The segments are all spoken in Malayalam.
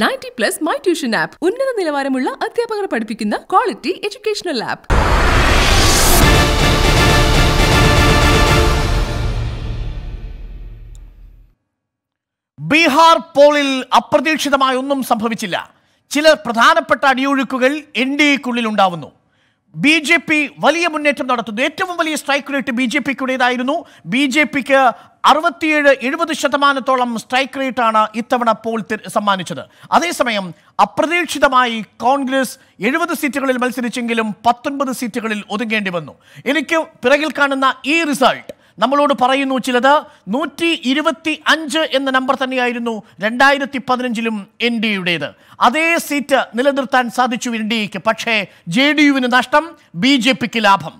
ninety plus my tuition app ഉന്നത നിലവാരമുള്ള അധ്യാപകർ പഠിപ്പിക്കുന്ന ക്വാളിറ്റി എഡ്യൂക്കേഷണൽ ആപ്പ് ബീഹാർ പോളിൽ അപ്രതീക്ഷിതമായി ഒന്നും സംഭവിച്ചില്ല ചില പ്രധാനപ്പെട്ട അടിയൊഴുക്കുകൾ എൻ ഡി എക്കുള്ളിൽ ഉണ്ടാവുന്നു ബി ജെ പി വലിയ മുന്നേറ്റം നടത്തുന്നു ഏറ്റവും വലിയ സ്ട്രൈക്ക് റേറ്റ് ബി ജെ പിക്കുടേതായിരുന്നു ബി ജെ പിക്ക് അറുപത്തിയേഴ് എഴുപത് ശതമാനത്തോളം സ്ട്രൈക്ക് റേറ്റാണ് ഇത്തവണ പോൾ സമ്മാനിച്ചത് അതേസമയം അപ്രതീക്ഷിതമായി കോൺഗ്രസ് എഴുപത് സീറ്റുകളിൽ മത്സരിച്ചെങ്കിലും പത്തൊൻപത് സീറ്റുകളിൽ ഒതുങ്ങേണ്ടി വന്നു എനിക്ക് പിറകിൽ കാണുന്ന ഈ റിസൾട്ട് നമ്മളോട് പറയുന്നു ചിലത് നൂറ്റി ഇരുപത്തി അഞ്ച് എന്ന നമ്പർ തന്നെയായിരുന്നു രണ്ടായിരത്തി പതിനഞ്ചിലും എൻ ഡി യുടേത് അതേ സീറ്റ് നിലനിർത്താൻ സാധിച്ചു എൻ ഡി എക്ക് പക്ഷേ ജെ ഡി യുവിന് നഷ്ടം ബി ജെ പിക്ക് ലാഭം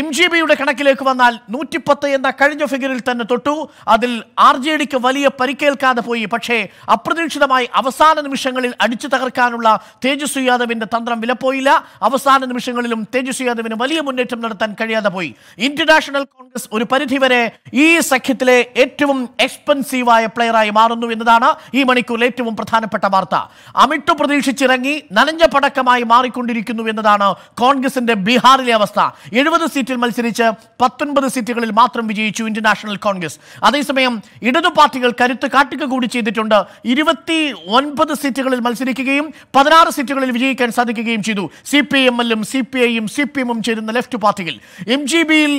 എം ജി ബിയുടെ കണക്കിലേക്ക് വന്നാൽ നൂറ്റിപ്പത്ത് എന്ന കഴിഞ്ഞ ഫിഗറിൽ തന്നെ തൊട്ടു അതിൽ ആർ ജെ ഡിക്ക് വലിയ പരിക്കേൽക്കാതെ പോയി പക്ഷേ അപ്രതീക്ഷിതമായി അവസാന നിമിഷങ്ങളിൽ അടിച്ചു തകർക്കാനുള്ള തേജസ്വി യാദവിന്റെ തന്ത്രം വിലപ്പോയില്ല അവസാന നിമിഷങ്ങളിലും തേജസ്വി യാദവിന് വലിയ മുന്നേറ്റം നടത്താൻ കഴിയാതെ പോയി ഇന്റർനാഷണൽ കോൺഗ്രസ് ഒരു പരിധിവരെ ഈ സഖ്യത്തിലെ ഏറ്റവും എക്സ്പെൻസീവായ പ്ലെയറായി മാറുന്നു എന്നതാണ് ഈ മണിക്കൂർ ഏറ്റവും പ്രധാനപ്പെട്ട വാർത്ത അമിട്ടു പ്രതീക്ഷിച്ചിറങ്ങി നനഞ്ഞ പടക്കമായി മാറിക്കൊണ്ടിരിക്കുന്നു എന്നതാണ് കോൺഗ്രസിന്റെ ബീഹാറിലെ അവസ്ഥ എഴുപത് സീറ്റ് സീറ്റിൽ മത്സരിച്ച് പത്തൊൻപത് സീറ്റുകളിൽ മാത്രം വിജയിച്ചു ഇന്ത്യൻ നാഷണൽ കോൺഗ്രസ് അതേസമയം ഇടതു പാർട്ടികൾ കരുത്ത് കാട്ടുക കൂടി ചെയ്തിട്ടുണ്ട് ഇരുപത്തി ഒൻപത് സീറ്റുകളിൽ മത്സരിക്കുകയും പതിനാറ് സീറ്റുകളിൽ വിജയിക്കാൻ സാധിക്കുകയും ചെയ്തു സി പി എല്ലും സി പി ഐയും സി പി എമ്മും ചേരുന്ന ലെഫ്റ്റ് പാർട്ടികൾ എം ജി ബിയിൽ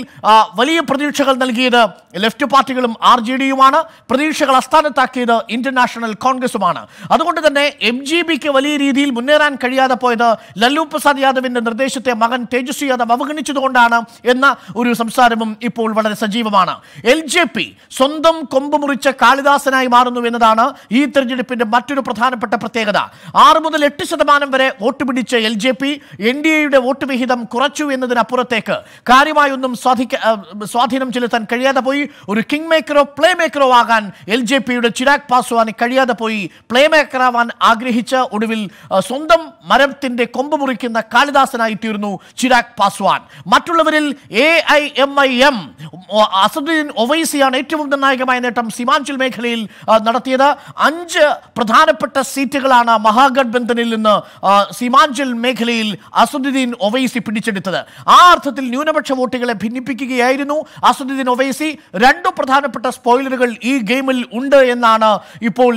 വലിയ പ്രതീക്ഷകൾ നൽകിയത് ലെഫ്റ്റ് പാർട്ടികളും ആർ ജെ ഡിയുമാണ് പ്രതീക്ഷകൾ അസ്ഥാനത്താക്കിയത് ഇന്ത്യൻ നാഷണൽ കോൺഗ്രസുമാണ് അതുകൊണ്ട് തന്നെ എം ജി ബിക്ക് വലിയ രീതിയിൽ മുന്നേറാൻ കഴിയാതെ പോയത് ലല്ലു പ്രസാദ് യാദവിന്റെ നിർദ്ദേശത്തെ മകൻ തേജസ്വി യാദവ് അവഗണിച്ചതുകൊണ്ടാണ് എന്ന ഒരു സംസാരവും ഇപ്പോൾ വളരെ സജീവമാണ് എൽ ജെ പി സ്വന്തം കൊമ്പ് മുറിച്ച കാളിദാസനായി മാറുന്നു എന്നതാണ് ഈ തെരഞ്ഞെടുപ്പിന്റെ മറ്റൊരു പ്രധാനപ്പെട്ട പ്രത്യേകത ആറ് മുതൽ എട്ട് ശതമാനം വരെ വോട്ട് പിടിച്ച L J P N D എയുടെ വോട്ട് വിഹിതം കുറച്ചു എന്നതിനപ്പുറത്തേക്ക് കാര്യമായൊന്നും ഒന്നും സ്വാധീനം ചെലുത്താൻ കഴിയാതെ പോയി ഒരു കിങ് മേക്കറോ പ്ലേ മേക്കറോ ആകാൻ എൽ ജെ പിയുടെ ചിരാഗ് പാസ്വാന് കഴിയാതെ പോയി പ്ലേ മേക്കറാവാൻ ആഗ്രഹിച്ച ഒടുവിൽ സ്വന്തം മരത്തിന്റെ കൊമ്പ് മുറിക്കുന്ന കാളിദാസനായി തീർന്നു ചിരാഗ് പാസ്വാൻ മറ്റുള്ളവർ മണിപ്പൂരിൽ A I M I M Asaduddin ഒവൈസിയാണ് ഏറ്റവും നിർണായകമായ നേട്ടം സീമാഞ്ചൽ മേഖലയിൽ നടത്തിയത് അഞ്ച് പ്രധാനപ്പെട്ട സീറ്റുകളാണ് മഹാഗഡ്ബന്ധനിൽ നിന്ന് സീമാഞ്ചൽ മേഖലയിൽ അസദുദ്ദീൻ ഒവൈസി പിടിച്ചെടുത്തത് ആ അർത്ഥത്തിൽ ന്യൂനപക്ഷ വോട്ടുകളെ ഭിന്നിപ്പിക്കുകയായിരുന്നു അസദുദ്ദീൻ ഒവൈസി രണ്ടു പ്രധാനപ്പെട്ട സ്പോയിലറുകൾ ഈ ഗെയിമിൽ ഉണ്ട് എന്നാണ് ഇപ്പോൾ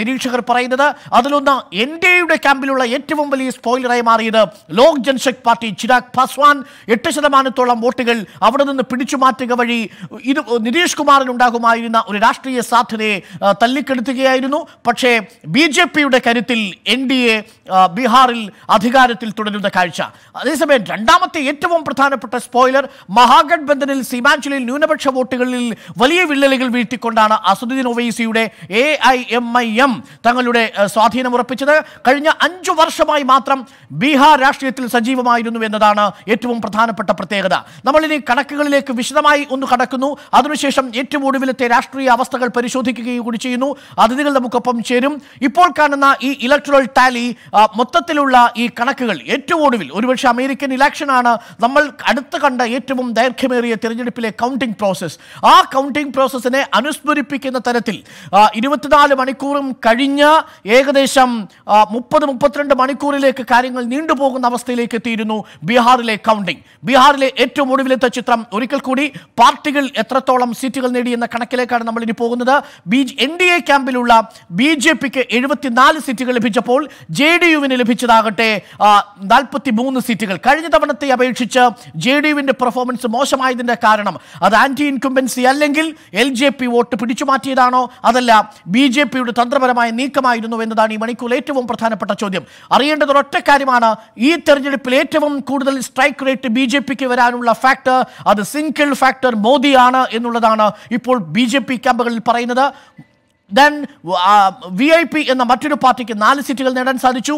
നിരീക്ഷകർ പറയുന്നത് അതിലൊന്ന് എൻ ഡി എയുടെ ക്യാമ്പിലുള്ള ഏറ്റവും വലിയ സ്പോയിലറായി മാറിയത് ലോക് ജനശക്തി പാർട്ടി ചിരാഗ് പാസ്വാൻ എട്ട് ശതമാനത്തോളം ലക്ഷത്തോളം വോട്ടുകൾ അവിടെ നിന്ന് പിടിച്ചു മാറ്റുക വഴി ഇത് നിതീഷ് കുമാറിനുണ്ടാകുമായിരുന്ന ഒരു രാഷ്ട്രീയ സാധ്യതയെ തല്ലിക്കെടുത്തുകയായിരുന്നു പക്ഷേ ബി ജെ പിയുടെ കരുത്തിൽ എൻ ഡി എ ബീഹാറിൽ അധികാരത്തിൽ തുടരുന്ന കാഴ്ച അതേസമയം രണ്ടാമത്തെ ഏറ്റവും പ്രധാനപ്പെട്ട സ്പോയിലർ മഹാഗഡ്ബന്ധനിൽ സീമാഞ്ചലിൽ ന്യൂനപക്ഷ വോട്ടുകളിൽ വലിയ വിള്ളലുകൾ വീഴ്ത്തിക്കൊണ്ടാണ് അസുദ്ദീൻ ഒവൈസിയുടെ A I M I M തങ്ങളുടെ സ്വാധീനം ഉറപ്പിച്ചത് കഴിഞ്ഞ അഞ്ചു വർഷമായി മാത്രം ബീഹാർ രാഷ്ട്രീയത്തിൽ സജീവമായിരുന്നു എന്നതാണ് ഏറ്റവും പ്രധാനപ്പെട്ട പ്രത്യേകത ജാഗ്രത നമ്മളിനി കണക്കുകളിലേക്ക് വിശദമായി ഒന്ന് കടക്കുന്നു അതിനുശേഷം ഏറ്റവും ഒടുവിലത്തെ രാഷ്ട്രീയ അവസ്ഥകൾ പരിശോധിക്കുകയും കൂടി ചെയ്യുന്നു അതിഥികൾ നമുക്കൊപ്പം ചേരും ഇപ്പോൾ കാണുന്ന ഈ ഇലക്ട്രൽ ടാലി മൊത്തത്തിലുള്ള ഈ കണക്കുകൾ ഏറ്റവും ഒടുവിൽ ഒരുപക്ഷെ അമേരിക്കൻ ഇലക്ഷനാണ് നമ്മൾ അടുത്ത് കണ്ട ഏറ്റവും ദൈർഘ്യമേറിയ തിരഞ്ഞെടുപ്പിലെ കൗണ്ടിംഗ് പ്രോസസ്സ് ആ കൗണ്ടിംഗ് പ്രോസസ്സിനെ അനുസ്മരിപ്പിക്കുന്ന തരത്തിൽ ഇരുപത്തിനാല് മണിക്കൂറും കഴിഞ്ഞ് ഏകദേശം മുപ്പത് മുപ്പത്തിരണ്ട് മണിക്കൂറിലേക്ക് കാര്യങ്ങൾ നീണ്ടുപോകുന്ന അവസ്ഥയിലേക്ക് എത്തിയിരുന്നു ബീഹാറിലെ കൗണ്ടിംഗ് ബീഹാറിലെ ഏറ്റവും ഒടുവിലത്തെ ചിത്രം ഒരിക്കൽ കൂടി പാർട്ടികൾ എത്രത്തോളം സീറ്റുകൾ നേടി എന്ന കണക്കിലേക്കാണ് നമ്മൾ ഇനി പോകുന്നത് ബി എൻ ഡി എ ക്യാമ്പിലുള്ള ബി ജെ പിക്ക് എഴുപത്തിനാല് സീറ്റുകൾ ലഭിച്ചപ്പോൾ ജെ ഡി യുവിന് ലഭിച്ചതാകട്ടെ നാൽപ്പത്തി മൂന്ന് സീറ്റുകൾ കഴിഞ്ഞ തവണത്തെ അപേക്ഷിച്ച് ജെ ഡി യുവിന്റെ പെർഫോമൻസ് മോശമായതിന്റെ കാരണം അത് ആന്റി ഇൻകുംബൻസി അല്ലെങ്കിൽ എൽ ജെ പി വോട്ട് പിടിച്ചു മാറ്റിയതാണോ അതല്ല ബി ജെ പിയുടെ തന്ത്രപരമായ നീക്കമായിരുന്നു എന്നതാണ് ഈ മണിക്കൂർ ഏറ്റവും പ്രധാനപ്പെട്ട ചോദ്യം അറിയേണ്ടത് ഒറ്റ കാര്യമാണ് ഈ തെരഞ്ഞെടുപ്പിൽ ഏറ്റവും കൂടുതൽ സ്ട്രൈക്ക് റേറ്റ് ബി ജെ പിക്ക് വരാൻ ചെയ്യാനുള്ള ഫാക്ടർ അത് സിംഗിൾ ഫാക്ടർ മോദിയാണ് എന്നുള്ളതാണ് ഇപ്പോൾ ബി ജെ പി ക്യാമ്പുകളിൽ പറയുന്നത് ദെൻ വി ഐ പി എന്ന മറ്റൊരു പാർട്ടിക്ക് നാല് സീറ്റുകൾ നേടാൻ സാധിച്ചു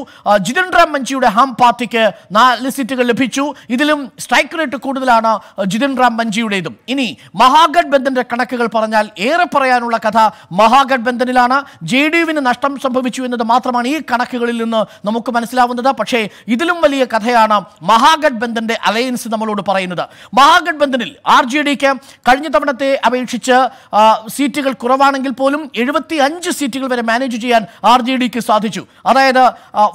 ജിതേന്ദ്ര മഞ്ചിയുടെ ഹാം പാർട്ടിക്ക് നാല് സീറ്റുകൾ ലഭിച്ചു ഇതിലും സ്ട്രൈക്ക് റേറ്റ് കൂടുതലാണ് ജിതിൻറാം മഞ്ചിയുടേതും ഇനി മഹാഗഡ്ബന്ധന്റെ കണക്കുകൾ പറഞ്ഞാൽ ഏറെ പറയാനുള്ള കഥ മഹാഗഡ്ബന്ധനിലാണ് ജെ ഡി യുവിന് നഷ്ടം സംഭവിച്ചു എന്നത് മാത്രമാണ് ഈ കണക്കുകളിൽ നിന്ന് നമുക്ക് മനസ്സിലാവുന്നത് പക്ഷേ ഇതിലും വലിയ കഥയാണ് മഹാഗഡ്ബന്ധന്റെ അലയൻസ് നമ്മളോട് പറയുന്നത് മഹാഗഡ്ബന്ധനിൽ ആർ ജെ ഡിക്ക് കഴിഞ്ഞ തവണത്തെ അപേക്ഷിച്ച് സീറ്റുകൾ കുറവാണെങ്കിൽ പോലും എഴുപത് ഇരുപത്തി അഞ്ച് സീറ്റുകൾ വരെ മാനേജ് ചെയ്യാൻ ആർ ജെ ഡിക്ക് സാധിച്ചു അതായത്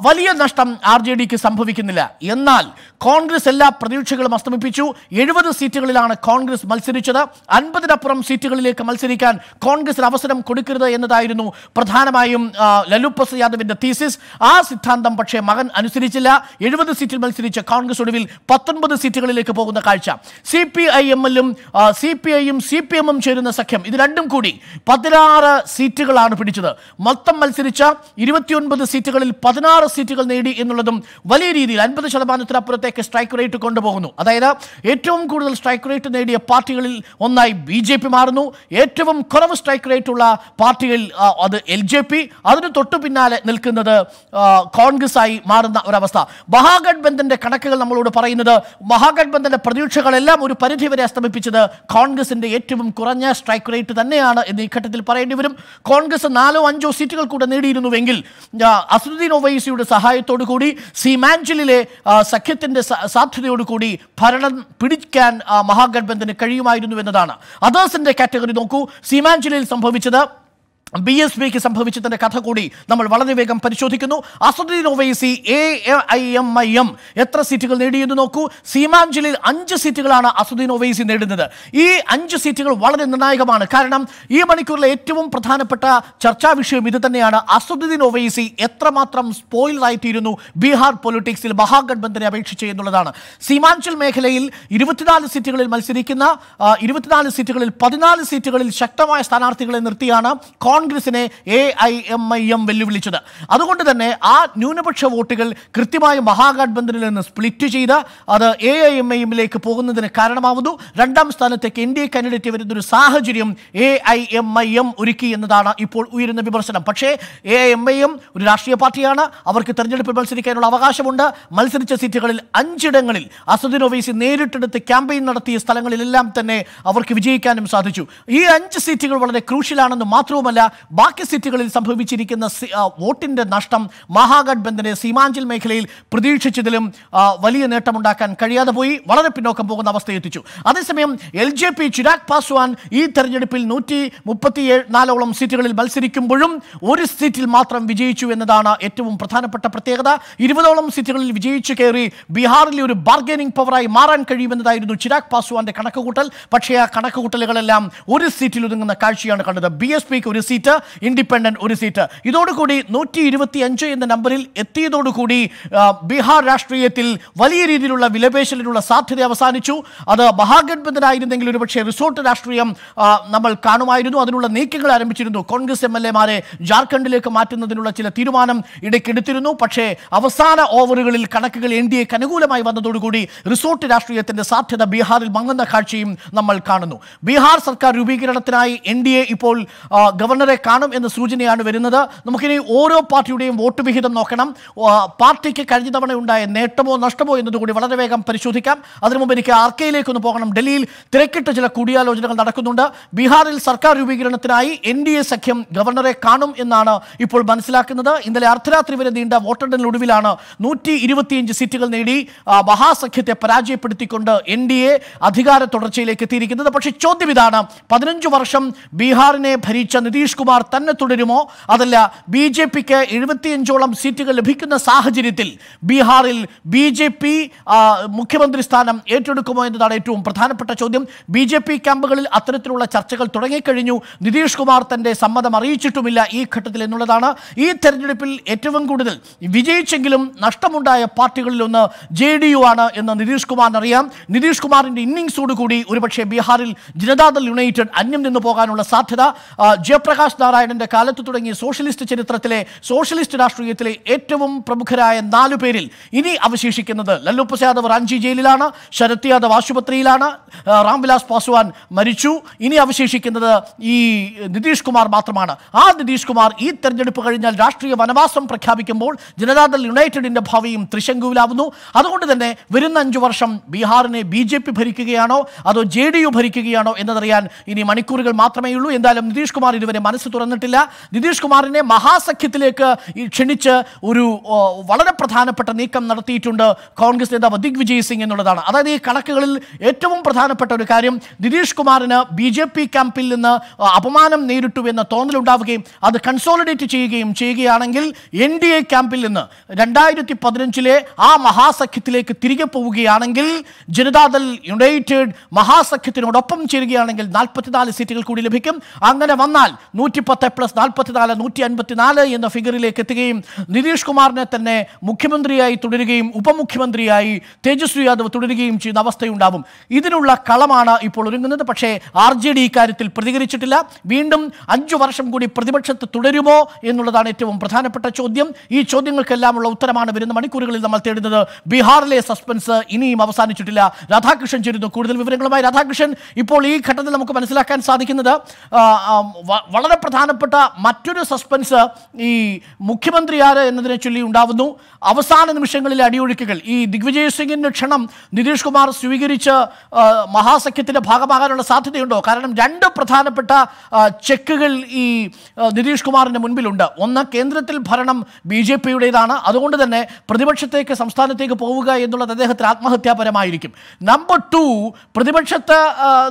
വലിയ നഷ്ടം ആർ ജെ ഡിക്ക് സംഭവിക്കുന്നില്ല എന്നാൽ കോൺഗ്രസ് എല്ലാ പ്രതീക്ഷകളും അസ്തമിപ്പിച്ചു എഴുപത് സീറ്റുകളിലാണ് കോൺഗ്രസ് മത്സരിച്ചത് അൻപതിനപ്പുറം സീറ്റുകളിലേക്ക് മത്സരിക്കാൻ കോൺഗ്രസിന് അവസരം കൊടുക്കരുത് എന്നതായിരുന്നു പ്രധാനമായും ലല്ലു പ്രസാദ് യാദവിന്റെ തീസിസ് ആ സിദ്ധാന്തം പക്ഷേ മകൻ അനുസരിച്ചില്ല എഴുപത് സീറ്റിൽ മത്സരിച്ച കോൺഗ്രസ് ഒടുവിൽ പത്തൊൻപത് സീറ്റുകളിലേക്ക് പോകുന്ന കാഴ്ച സി പി ഐ എല്ലും സി പി ഐയും സി പി എമ്മും ചേരുന്ന സഖ്യം ഇത് രണ്ടും കൂടി പതിനാറ് സീറ്റ് സീറ്റുകളാണ് പിടിച്ചത് മൊത്തം മത്സരിച്ച ഇരുപത്തിയൊൻപത് സീറ്റുകളിൽ പതിനാറ് സീറ്റുകൾ നേടി എന്നുള്ളതും വലിയ രീതിയിൽ അൻപത് ശതമാനത്തിനപ്പുറത്തേക്ക് സ്ട്രൈക്ക് റേറ്റ് കൊണ്ടുപോകുന്നു അതായത് ഏറ്റവും കൂടുതൽ സ്ട്രൈക്ക് റേറ്റ് നേടിയ പാർട്ടികളിൽ ഒന്നായി ബി ജെ പി മാറുന്നു ഏറ്റവും കുറവ് സ്ട്രൈക്ക് റേറ്റ് ഉള്ള പാർട്ടികളിൽ അത് എൽ ജെ പി അതിന് തൊട്ടു പിന്നാലെ നിൽക്കുന്നത് കോൺഗ്രസ് ആയി മാറുന്ന ഒരവസ്ഥ മഹാഗഡ്ബന്ധന്റെ കണക്കുകൾ നമ്മളോട് പറയുന്നത് മഹാഗഡ്ബന്ധന്റെ പ്രതീക്ഷകളെല്ലാം ഒരു പരിധിവരെ അസ്തമിപ്പിച്ചത് കോൺഗ്രസിന്റെ ഏറ്റവും കുറഞ്ഞ സ്ട്രൈക്ക് റേറ്റ് തന്നെയാണ് എന്ന് ഈ ഘട്ടത്തിൽ പറയേണ്ടി വരും കോൺഗ്രസ് നാലോ അഞ്ചോ സീറ്റുകൾ കൂടെ നേടിയിരുന്നുവെങ്കിൽ അസുദ്ദീൻ ഒവൈസിയുടെ സഹായത്തോടു കൂടി സീമാഞ്ചലിലെ സഖ്യത്തിൻ്റെ സാധ്യതയോടുകൂടി ഭരണം പിടിക്കാൻ മഹാഗഡ്ബന്ധന് കഴിയുമായിരുന്നു എന്നതാണ് അതേഴ്സിൻ്റെ കാറ്റഗറി നോക്കൂ സീമാഞ്ചലിൽ സംഭവിച്ചത് ബി എസ് പിക്ക് സംഭവിച്ചതിൻ്റെ കഥ കൂടി നമ്മൾ വളരെ വേഗം പരിശോധിക്കുന്നു Asaduddin Owaisi A I M I M എത്ര സീറ്റുകൾ നേടിയെന്ന് നോക്കൂ സീമാഞ്ചലിൽ അഞ്ച് സീറ്റുകളാണ് അസദുദ്ദീൻ ഒവൈസി നേടുന്നത് ഈ അഞ്ച് സീറ്റുകൾ വളരെ നിർണായകമാണ് കാരണം ഈ മണിക്കൂറിലെ ഏറ്റവും പ്രധാനപ്പെട്ട ചർച്ചാ വിഷയം ഇത് തന്നെയാണ് അസദുദ്ദീൻ ഒവൈസി എത്രമാത്രം സ്പോയിലായിത്തീരുന്നു ബീഹാർ പൊളിറ്റിക്സിൽ മഹാഗഡ്ബന്ധനെ അപേക്ഷിച്ച് എന്നുള്ളതാണ് സീമാഞ്ചൽ മേഖലയിൽ ഇരുപത്തിനാല് സീറ്റുകളിൽ മത്സരിക്കുന്ന ഇരുപത്തിനാല് സീറ്റുകളിൽ പതിനാല് സീറ്റുകളിൽ ശക്തമായ സ്ഥാനാർത്ഥികളെ നിർത്തിയാണ് കോൺഗ്രസിനെ A I M I M വെല്ലുവിളിച്ചത് അതുകൊണ്ട് തന്നെ ആ ന്യൂനപക്ഷ വോട്ടുകൾ കൃത്യമായി മഹാഗഡ്ബന്ധനിൽ നിന്ന് സ്പ്ലിറ്റ് ചെയ്ത് അത് എ ഐ എം ഐ എമ്മിലേക്ക് പോകുന്നതിന് കാരണമാവുന്നു രണ്ടാം സ്ഥാനത്തേക്ക് എൻ ഡി എ കാൻഡിഡേറ്റ് വരുന്നൊരു സാഹചര്യം A I M I M ഒരുക്കി എന്നതാണ് ഇപ്പോൾ ഉയരുന്ന വിമർശനം പക്ഷേ A I M I M ഒരു രാഷ്ട്രീയ പാർട്ടിയാണ് അവർക്ക് തെരഞ്ഞെടുപ്പിൽ മത്സരിക്കാനുള്ള അവകാശമുണ്ട് മത്സരിച്ച സീറ്റുകളിൽ അഞ്ചിടങ്ങളിൽ അസദിൻ ഒവൈസി നേരിട്ടെടുത്ത് ക്യാമ്പയിൻ നടത്തിയ സ്ഥലങ്ങളിലെല്ലാം തന്നെ അവർക്ക് വിജയിക്കാനും സാധിച്ചു ഈ അഞ്ച് സീറ്റുകൾ വളരെ ക്രൂഷ്യലാണെന്ന് മാത്രവുമല്ല ബാക്കി സീറ്റുകളിൽ സംഭവിച്ചിരിക്കുന്ന വോട്ടിൻ്റെ നഷ്ടം മഹാഗഡ്ബന്ധനെ സീമാഞ്ചൽ മേഖലയിൽ പ്രതീക്ഷിച്ചതിലും വലിയ നേട്ടമുണ്ടാക്കാൻ കഴിയാതെ പോയി വളരെ പിന്നോക്കം പോകുന്ന അവസ്ഥയെത്തിച്ചു അതേസമയം L J P Chirag Paswan ഈ തെരഞ്ഞെടുപ്പിൽ നൂറ്റി മുപ്പത്തി നാലോളം സീറ്റുകളിൽ മത്സരിക്കുമ്പോഴും ഒരു സീറ്റിൽ മാത്രം വിജയിച്ചു എന്നതാണ് ഏറ്റവും പ്രധാനപ്പെട്ട പ്രത്യേകത ഇരുപതോളം സീറ്റുകളിൽ വിജയിച്ചു കയറി ബീഹാറിലെ ഒരു ബാർഗനിങ് പവറായി മാറാൻ കഴിയുമെന്നതായിരുന്നു ചിരാഗ് പാസ്വാന്റെ കണക്കുകൂട്ടൽ പക്ഷേ ആ കണക്കുകൂട്ടലുകളെല്ലാം ഒരു സീറ്റിൽ ഒതുങ്ങുന്ന കാഴ്ചയാണ് കണ്ടത് ബി എസ് പിക്ക് ഒരു സീറ്റ് ഇൻഡിപെൻഡന്റ് ഒരു സീറ്റ് ഇതോടുകൂടി നൂറ്റി ഇരുപത്തി അഞ്ച് എന്ന നമ്പറിൽ എത്തിയതോടുകൂടി ബീഹാർ രാഷ്ട്രീയത്തിൽ വലിയ രീതിയിലുള്ള വിലപേശലിനുള്ള സാധ്യത അവസാനിച്ചു അത് മഹാഗഡ്ബന്ധനായിരുന്നെങ്കിൽ ഒരുപക്ഷെ റിസോർട്ട് രാഷ്ട്രീയം നമ്മൾ കാണുമായിരുന്നു അതിനുള്ള നീക്കങ്ങൾ ആരംഭിച്ചിരുന്നു കോൺഗ്രസ് എം എൽ എമാരെ ജാർഖണ്ഡിലേക്ക് മാറ്റുന്നതിനുള്ള ചില തീരുമാനം ഇടയ്ക്കെടുത്തിരുന്നു പക്ഷേ അവസാന ഓവറുകളിൽ കണക്കുകൾ എൻ ഡി എക്ക് അനുകൂലമായി വന്നതോടുകൂടി റിസോർട്ട് രാഷ്ട്രീയത്തിന്റെ സാധ്യത ബീഹാറിൽ മങ്ങുന്ന കാഴ്ചയും നമ്മൾ കാണുന്നു ബീഹാർ സർക്കാർ രൂപീകരണത്തിനായി എൻ ഇപ്പോൾ ഗവർണർ വിന്നറെ കാണും എന്ന സൂചനയാണ് വരുന്നത് നമുക്കിനി ഓരോ പാർട്ടിയുടെയും വോട്ട് വിഹിതം നോക്കണം പാർട്ടിക്ക് കഴിഞ്ഞ തവണ ഉണ്ടായ നേട്ടമോ നഷ്ടമോ എന്നതുകൂടി വളരെ വേഗം പരിശോധിക്കാം അതിനു മുമ്പ് എനിക്ക് ആർ കെയിലേക്കൊന്ന് പോകണം ഡൽഹിയിൽ തിരക്കിട്ട ചില കൂടിയാലോചനകൾ നടക്കുന്നുണ്ട് ബീഹാറിൽ സർക്കാർ രൂപീകരണത്തിനായി എൻ സഖ്യം ഗവർണറെ കാണും എന്നാണ് ഇപ്പോൾ മനസ്സിലാക്കുന്നത് ഇന്നലെ അർദ്ധരാത്രി വരെ നീണ്ട വോട്ടെണ്ണലിനൊടുവിലാണ് നൂറ്റി ഇരുപത്തിയഞ്ച് സീറ്റുകൾ നേടി മഹാസഖ്യത്തെ പരാജയപ്പെടുത്തിക്കൊണ്ട് എൻ ഡി എ അധികാര തുടർച്ചയിലേക്ക് എത്തിയിരിക്കുന്നത് പക്ഷേ ചോദ്യം ഇതാണ് പതിനഞ്ച് വർഷം ബീഹാറിനെ ഭരിച്ച നിതീഷ് നിതീഷ് കുമാർ തന്നെ തുടരുമോ അതല്ല ബി ജെ പിക്ക് എഴുപത്തിയഞ്ചോളം സീറ്റുകൾ ലഭിക്കുന്ന സാഹചര്യത്തിൽ ബീഹാറിൽ ബി ജെ പി മുഖ്യമന്ത്രി സ്ഥാനം ഏറ്റെടുക്കുമോ എന്നതാണ് ഏറ്റവും പ്രധാനപ്പെട്ട ചോദ്യം ബി ജെ പി ക്യാമ്പുകളിൽ അത്തരത്തിലുള്ള ചർച്ചകൾ തുടങ്ങിക്കഴിഞ്ഞു നിതീഷ് കുമാർ തന്റെ സമ്മതം അറിയിച്ചിട്ടുമില്ല ഈ ഘട്ടത്തിൽ എന്നുള്ളതാണ് ഈ തെരഞ്ഞെടുപ്പിൽ ഏറ്റവും കൂടുതൽ വിജയിച്ചെങ്കിലും നഷ്ടമുണ്ടായ പാർട്ടികളിലൊന്ന് ജെ ഡി യു ആണ് എന്ന് നിതീഷ് കുമാർ അറിയാം നിതീഷ് കുമാറിന്റെ ഇന്നിംഗ്സോടുകൂടി ഒരുപക്ഷെ ബീഹാറിൽ ജനതാദൾ യുണൈറ്റഡ് അന്യം നിന്ന് പോകാനുള്ള സാധ്യത ജയപ്രകാശ് പ്രകാശ് നാരായണൻ്റെ കാലത്ത് തുടങ്ങിയ സോഷ്യലിസ്റ്റ് ചരിത്രത്തിലെ സോഷ്യലിസ്റ്റ് രാഷ്ട്രീയത്തിലെ ഏറ്റവും പ്രമുഖരായ നാലു പേരിൽ ഇനി അവശേഷിക്കുന്നത് ലല്ലു പ്രസാദ് റാഞ്ചി ജയിലിലാണ് ശരത് യാദവ് ആശുപത്രിയിലാണ് രാംവിലാസ് പാസ്വാൻ മരിച്ചു ഇനി അവശേഷിക്കുന്നത് ഈ നിതീഷ് കുമാർ മാത്രമാണ് ആ നിതീഷ് കുമാർ ഈ തെരഞ്ഞെടുപ്പ് കഴിഞ്ഞാൽ രാഷ്ട്രീയ വനവാസം പ്രഖ്യാപിക്കുമ്പോൾ ജനതാദൾ യുണൈറ്റഡിൻ്റെ ഭാവിയും ത്രിശങ്കുവിലാവുന്നു അതുകൊണ്ട് തന്നെ വരുന്ന അഞ്ചു വർഷം ബീഹാറിനെ ബി ഭരിക്കുകയാണോ അതോ ജെ ഡി യു ഭരിക്കുകയാണോ എന്നതറിയാൻ ഇനി മണിക്കൂറുകൾ മാത്രമേ ഉള്ളൂ എന്തായാലും നിതീഷ് കുമാർ ഇതുവരെ മനസ്സ് തുറന്നിട്ടില്ല നിതീഷ് കുമാറിനെ മഹാസഖ്യത്തിലേക്ക് ക്ഷണിച്ച് ഒരു വളരെ പ്രധാനപ്പെട്ട നീക്കം നടത്തിയിട്ടുണ്ട് കോൺഗ്രസ് നേതാവ് ദിഗ്വിജയ് സിംഗ് എന്നുള്ളതാണ് അതായത് ഈ കണക്കുകളിൽ ഏറ്റവും പ്രധാനപ്പെട്ട ഒരു കാര്യം നിതീഷ് കുമാറിന് ബി ജെ പി ക്യാമ്പിൽ നിന്ന് അപമാനം നേരിട്ടു എന്ന തോന്നലുണ്ടാവുകയും അത് കൺസോളിഡേറ്റ് ചെയ്യുകയും ചെയ്യുകയാണെങ്കിൽ എൻ ഡി എ ക്യാമ്പിൽ നിന്ന് രണ്ടായിരത്തി പതിനഞ്ചിലെ ആ മഹാസഖ്യത്തിലേക്ക് തിരികെ പോവുകയാണെങ്കിൽ ജനതാദൾ യുണൈറ്റഡ് മഹാസഖ്യത്തിനോടൊപ്പം ചേരുകയാണെങ്കിൽ നാൽപ്പത്തിനാല് സീറ്റുകൾ കൂടി ലഭിക്കും അങ്ങനെ വന്നാൽ പത്ത് പ്ലസ് നാല് നൂറ്റി നാല് എന്ന ഫിഗറിലേക്ക് എത്തുകയും നിതീഷ് കുമാറിനെ തന്നെ മുഖ്യമന്ത്രിയായി തുടരുകയും ഉപമുഖ്യമന്ത്രിയായി തേജസ്വി യാദവ് തുടരുകയും ചെയ്യുന്ന അവസ്ഥയുണ്ടാവും ഇതിനുള്ള കളമാണ് ഇപ്പോൾ ഒരുങ്ങുന്നത് പക്ഷേ ആർ ജെ ഡി ഇക്കാര്യത്തിൽ പ്രതികരിച്ചിട്ടില്ല വീണ്ടും അഞ്ചു വർഷം കൂടി പ്രതിപക്ഷത്ത് തുടരുമോ എന്നുള്ളതാണ് ഏറ്റവും പ്രധാനപ്പെട്ട ചോദ്യം ഈ ചോദ്യങ്ങൾക്കെല്ലാമുള്ള ഉത്തരമാണ് വരുന്ന മണിക്കൂറുകളിൽ നമ്മൾ തേടുന്നത് ബീഹാറിലെ സസ്പെൻസ് ഇനിയും അവസാനിച്ചിട്ടില്ല രാധാകൃഷ്ണൻ ചേരുന്നു കൂടുതൽ വിവരങ്ങളുമായി രാധാകൃഷ്ണൻ ഇപ്പോൾ ഈ ഘട്ടത്തിൽ നമുക്ക് മനസ്സിലാക്കാൻ സാധിക്കുന്നത് വളരെ പ്രധാനപ്പെട്ട മറ്റൊരു സസ്പെൻസ് ഈ മുഖ്യമന്ത്രി ആര് എന്നതിനെ ചൊല്ലി ഉണ്ടാവുന്നു അവസാന നിമിഷങ്ങളിലെ അടിയൊഴുക്കുകൾ ഈ ദിഗ്വിജയ് സിംഗിൻ്റെ ക്ഷണം നിതീഷ് കുമാർ സ്വീകരിച്ച് മഹാസഖ്യത്തിൻ്റെ ഭാഗമാകാനുള്ള സാധ്യതയുണ്ടോ കാരണം രണ്ട് പ്രധാനപ്പെട്ട ചെക്കുകൾ ഈ നിതീഷ് കുമാറിൻ്റെ മുൻപിലുണ്ട് ഒന്ന് കേന്ദ്രത്തിൽ ഭരണം ബി ജെ പിയുടേതാണ് അതുകൊണ്ട് തന്നെ പ്രതിപക്ഷത്തേക്ക് സംസ്ഥാനത്തേക്ക് പോവുക എന്നുള്ളത് അദ്ദേഹത്തിന് ആത്മഹത്യാപരമായിരിക്കും നമ്പർ ടു പ്രതിപക്ഷത്ത്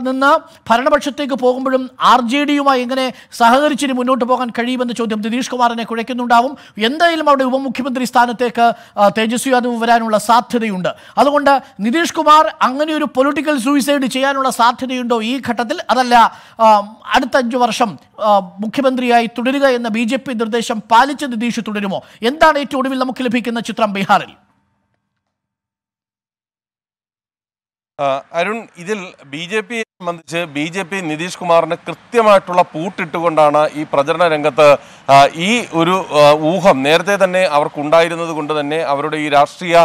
നിന്ന് ഭരണപക്ഷത്തേക്ക് പോകുമ്പോഴും ആർ ജെ ഡിയുമായി എങ്ങനെ സഹകരിച്ചിന് മുന്നോട്ട് പോകാൻ കഴിയുമെന്ന ചോദ്യം നിതീഷ് കുമാറിനെ കുഴയ്ക്കുന്നുണ്ടാവും എന്തായാലും അവിടെ ഉപമുഖ്യമന്ത്രി സ്ഥാനത്തേക്ക് തേജസ്വി യാദവ് വരാനുള്ള സാധ്യതയുണ്ട് അതുകൊണ്ട് നിതീഷ് കുമാർ അങ്ങനെ ഒരു പൊളിറ്റിക്കൽ സൂയിസൈഡ് ചെയ്യാനുള്ള സാധ്യതയുണ്ടോ ഈ ഘട്ടത്തിൽ അതല്ല അടുത്ത അഞ്ച് വർഷം മുഖ്യമന്ത്രിയായി തുടരുക എന്ന ബി നിർദ്ദേശം പാലിച്ച് നിതീഷ് തുടരുമോ എന്താണ് ഏറ്റവും ഒടുവിൽ നമുക്ക് ലഭിക്കുന്ന ചിത്രം ബീഹാറിൽ അരുൺ ഇതിൽ ബി ജെ പി സംബന്ധിച്ച് ബി ജെ പി നിതീഷ് കുമാറിന് കൃത്യമായിട്ടുള്ള പൂട്ടിട്ടുകൊണ്ടാണ് ഈ പ്രചരണ രംഗത്ത് ഈ ഒരു ഊഹം നേരത്തെ തന്നെ അവർക്കുണ്ടായിരുന്നത് കൊണ്ട് തന്നെ അവരുടെ ഈ രാഷ്ട്രീയ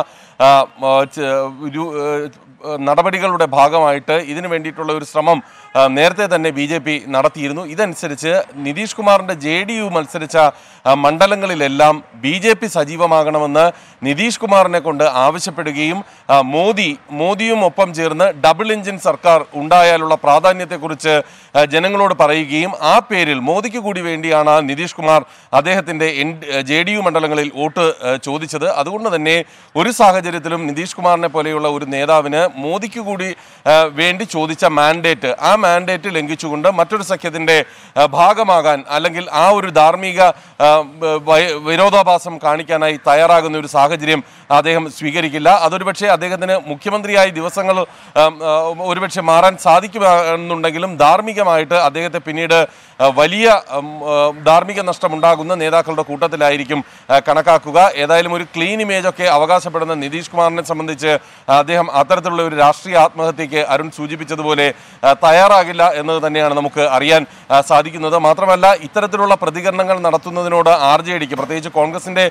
നടപടികളുടെ ഭാഗമായിട്ട് ഇതിനു വേണ്ടിയിട്ടുള്ള ഒരു ശ്രമം നേരത്തെ തന്നെ ബി നടത്തിയിരുന്നു ഇതനുസരിച്ച് നിതീഷ് കുമാറിൻ്റെ ജെ ഡി യു മത്സരിച്ച മണ്ഡലങ്ങളിലെല്ലാം ബി ജെ പി സജീവമാകണമെന്ന് നിതീഷ് കുമാറിനെ കൊണ്ട് ആവശ്യപ്പെടുകയും മോദി മോദിയും ഒപ്പം ചേർന്ന് ഡബിൾ എഞ്ചിൻ സർക്കാർ ഉണ്ടായാലുള്ള പ്രാധാന്യത്തെക്കുറിച്ച് ജനങ്ങളോട് പറയുകയും ആ പേരിൽ മോദിക്ക് കൂടി വേണ്ടിയാണ് നിതീഷ് കുമാർ അദ്ദേഹത്തിൻ്റെ എൻ ജെ ഡി യു മണ്ഡലങ്ങളിൽ വോട്ട് ചോദിച്ചത് അതുകൊണ്ട് തന്നെ ഒരു സാഹചര്യത്തിലും നിതീഷ് കുമാറിനെ പോലെയുള്ള ഒരു നേതാവിന് മോദിക്ക് കൂടി വേണ്ടി ചോദിച്ച മാൻഡേറ്റ് ആ മാൻഡേറ്റ് ലംഘിച്ചുകൊണ്ട് മറ്റൊരു സഖ്യത്തിൻ്റെ ഭാഗമാകാൻ അല്ലെങ്കിൽ ആ ഒരു ധാർമ്മിക വിരോധാഭാസം കാണിക്കാനായി തയ്യാറാകുന്ന ഒരു സാഹചര്യം അദ്ദേഹം സ്വീകരിക്കില്ല അതൊരു പക്ഷേ അദ്ദേഹത്തിന് മുഖ്യമന്ത്രിയായി ദിവസങ്ങൾ ഒരുപക്ഷെ മാറാൻ സാധിക്കുമെന്നുണ്ടെങ്കിലും ധാർമ്മികമായിട്ട് അദ്ദേഹത്തെ പിന്നീട് വലിയ ധാർമ്മിക നഷ്ടമുണ്ടാകുന്ന നേതാക്കളുടെ കൂട്ടത്തിലായിരിക്കും കണക്കാക്കുക ഏതായാലും ഒരു ക്ലീൻ ഇമേജൊക്കെ അവകാശപ്പെടുന്ന നിതീഷ് കുമാറിനെ സംബന്ധിച്ച് അദ്ദേഹം അത്തരത്തിലുള്ള ഒരു രാഷ്ട്രീയ ആത്മഹത്യയ്ക്ക് അരുൺ സൂചിപ്പിച്ചതുപോലെ തയ്യാർ തയ്യാറാകില്ല എന്ന് തന്നെയാണ് നമുക്ക് അറിയാൻ സാധിക്കുന്നത് മാത്രമല്ല ഇത്തരത്തിലുള്ള പ്രതികരണങ്ങൾ നടത്തുന്നതിനോട് ആർ ജെ ഡിക്ക് പ്രത്യേകിച്ച് കോൺഗ്രസിൻ്റെ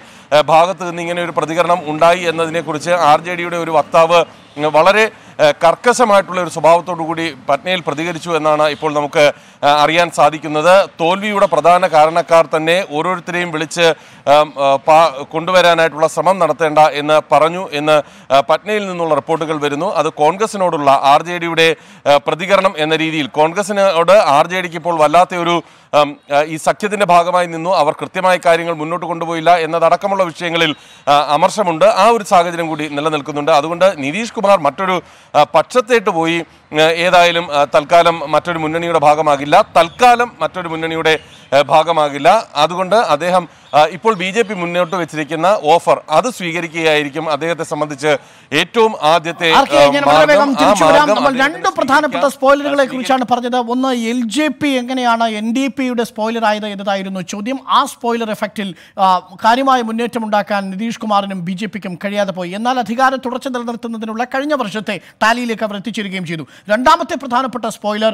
ഭാഗത്ത് നിന്ന് ഇങ്ങനെ ഒരു പ്രതികരണം ഉണ്ടായി എന്നതിനെക്കുറിച്ച് ആർ ജെ ഡിയുടെ ഒരു വക്താവ് വളരെ കർക്കശമായിട്ടുള്ള ഒരു സ്വഭാവത്തോടു കൂടി പട്നയിൽ പ്രതികരിച്ചു എന്നാണ് ഇപ്പോൾ നമുക്ക് അറിയാൻ സാധിക്കുന്നത് തോൽവിയുടെ പ്രധാന കാരണക്കാർ തന്നെ ഓരോരുത്തരെയും വിളിച്ച് കൊണ്ടുവരാനായിട്ടുള്ള ശ്രമം നടത്തേണ്ട എന്ന് പറഞ്ഞു എന്ന് പട്നയിൽ നിന്നുള്ള റിപ്പോർട്ടുകൾ വരുന്നു അത് കോൺഗ്രസിനോടുള്ള ആർ ജെ ഡിയുടെ പ്രതികരണം എന്ന രീതിയിൽ കോൺഗ്രസിനോട് ആർ ജെ ഡിക്ക് ഇപ്പോൾ വല്ലാത്ത ഒരു ഈ സഖ്യത്തിൻ്റെ ഭാഗമായി നിന്നു അവർ കൃത്യമായ കാര്യങ്ങൾ മുന്നോട്ട് കൊണ്ടുപോയില്ല എന്നതടക്കമുള്ള വിഷയങ്ങളിൽ അമർശമുണ്ട് ആ ഒരു സാഹചര്യം കൂടി നിലനിൽക്കുന്നുണ്ട് അതുകൊണ്ട് നിതീഷ് കുമാർ മറ്റൊരു പക്ഷത്തേട്ട് പോയി ഏതായാലും തൽക്കാലം മറ്റൊരു മുന്നണിയുടെ ഭാഗമാകില്ല തൽക്കാലം മറ്റൊരു മുന്നണിയുടെ ഭാഗമാകില്ല അതുകൊണ്ട് അദ്ദേഹം ഇപ്പോൾ ബി ജെ പി മുന്നോട്ട് വെച്ചിരിക്കുന്ന ഓഫർ അത് സ്വീകരിക്കുകയായിരിക്കും അദ്ദേഹത്തെ സംബന്ധിച്ച് ഏറ്റവും ആദ്യത്തെ രണ്ട് പ്രധാനപ്പെട്ട സ്പോയിലറുകളെ കുറിച്ചാണ് പറഞ്ഞത് ഒന്ന് എൽ ജെ പി എങ്ങനെയാണ് എൻ ഡി പിയുടെ സ്പോയിലർ ആയത് എന്നതായിരുന്നു ചോദ്യം ആ സ്പോയിലർ എഫക്റ്റിൽ കാര്യമായ മുന്നേറ്റം ഉണ്ടാക്കാൻ നിതീഷ് കുമാറിനും ബി ജെ പിക്കും കഴിയാതെ പോയി എന്നാൽ അധികാരം തുടർച്ച നിലനിർത്തുന്നതിനുള്ള കഴിഞ്ഞ വർഷത്തെ ടാലിയിലേക്ക് അവർ എത്തിച്ചേരുകയും ചെയ്തു രണ്ടാമത്തെ പ്രധാനപ്പെട്ട സ്പോയിലർ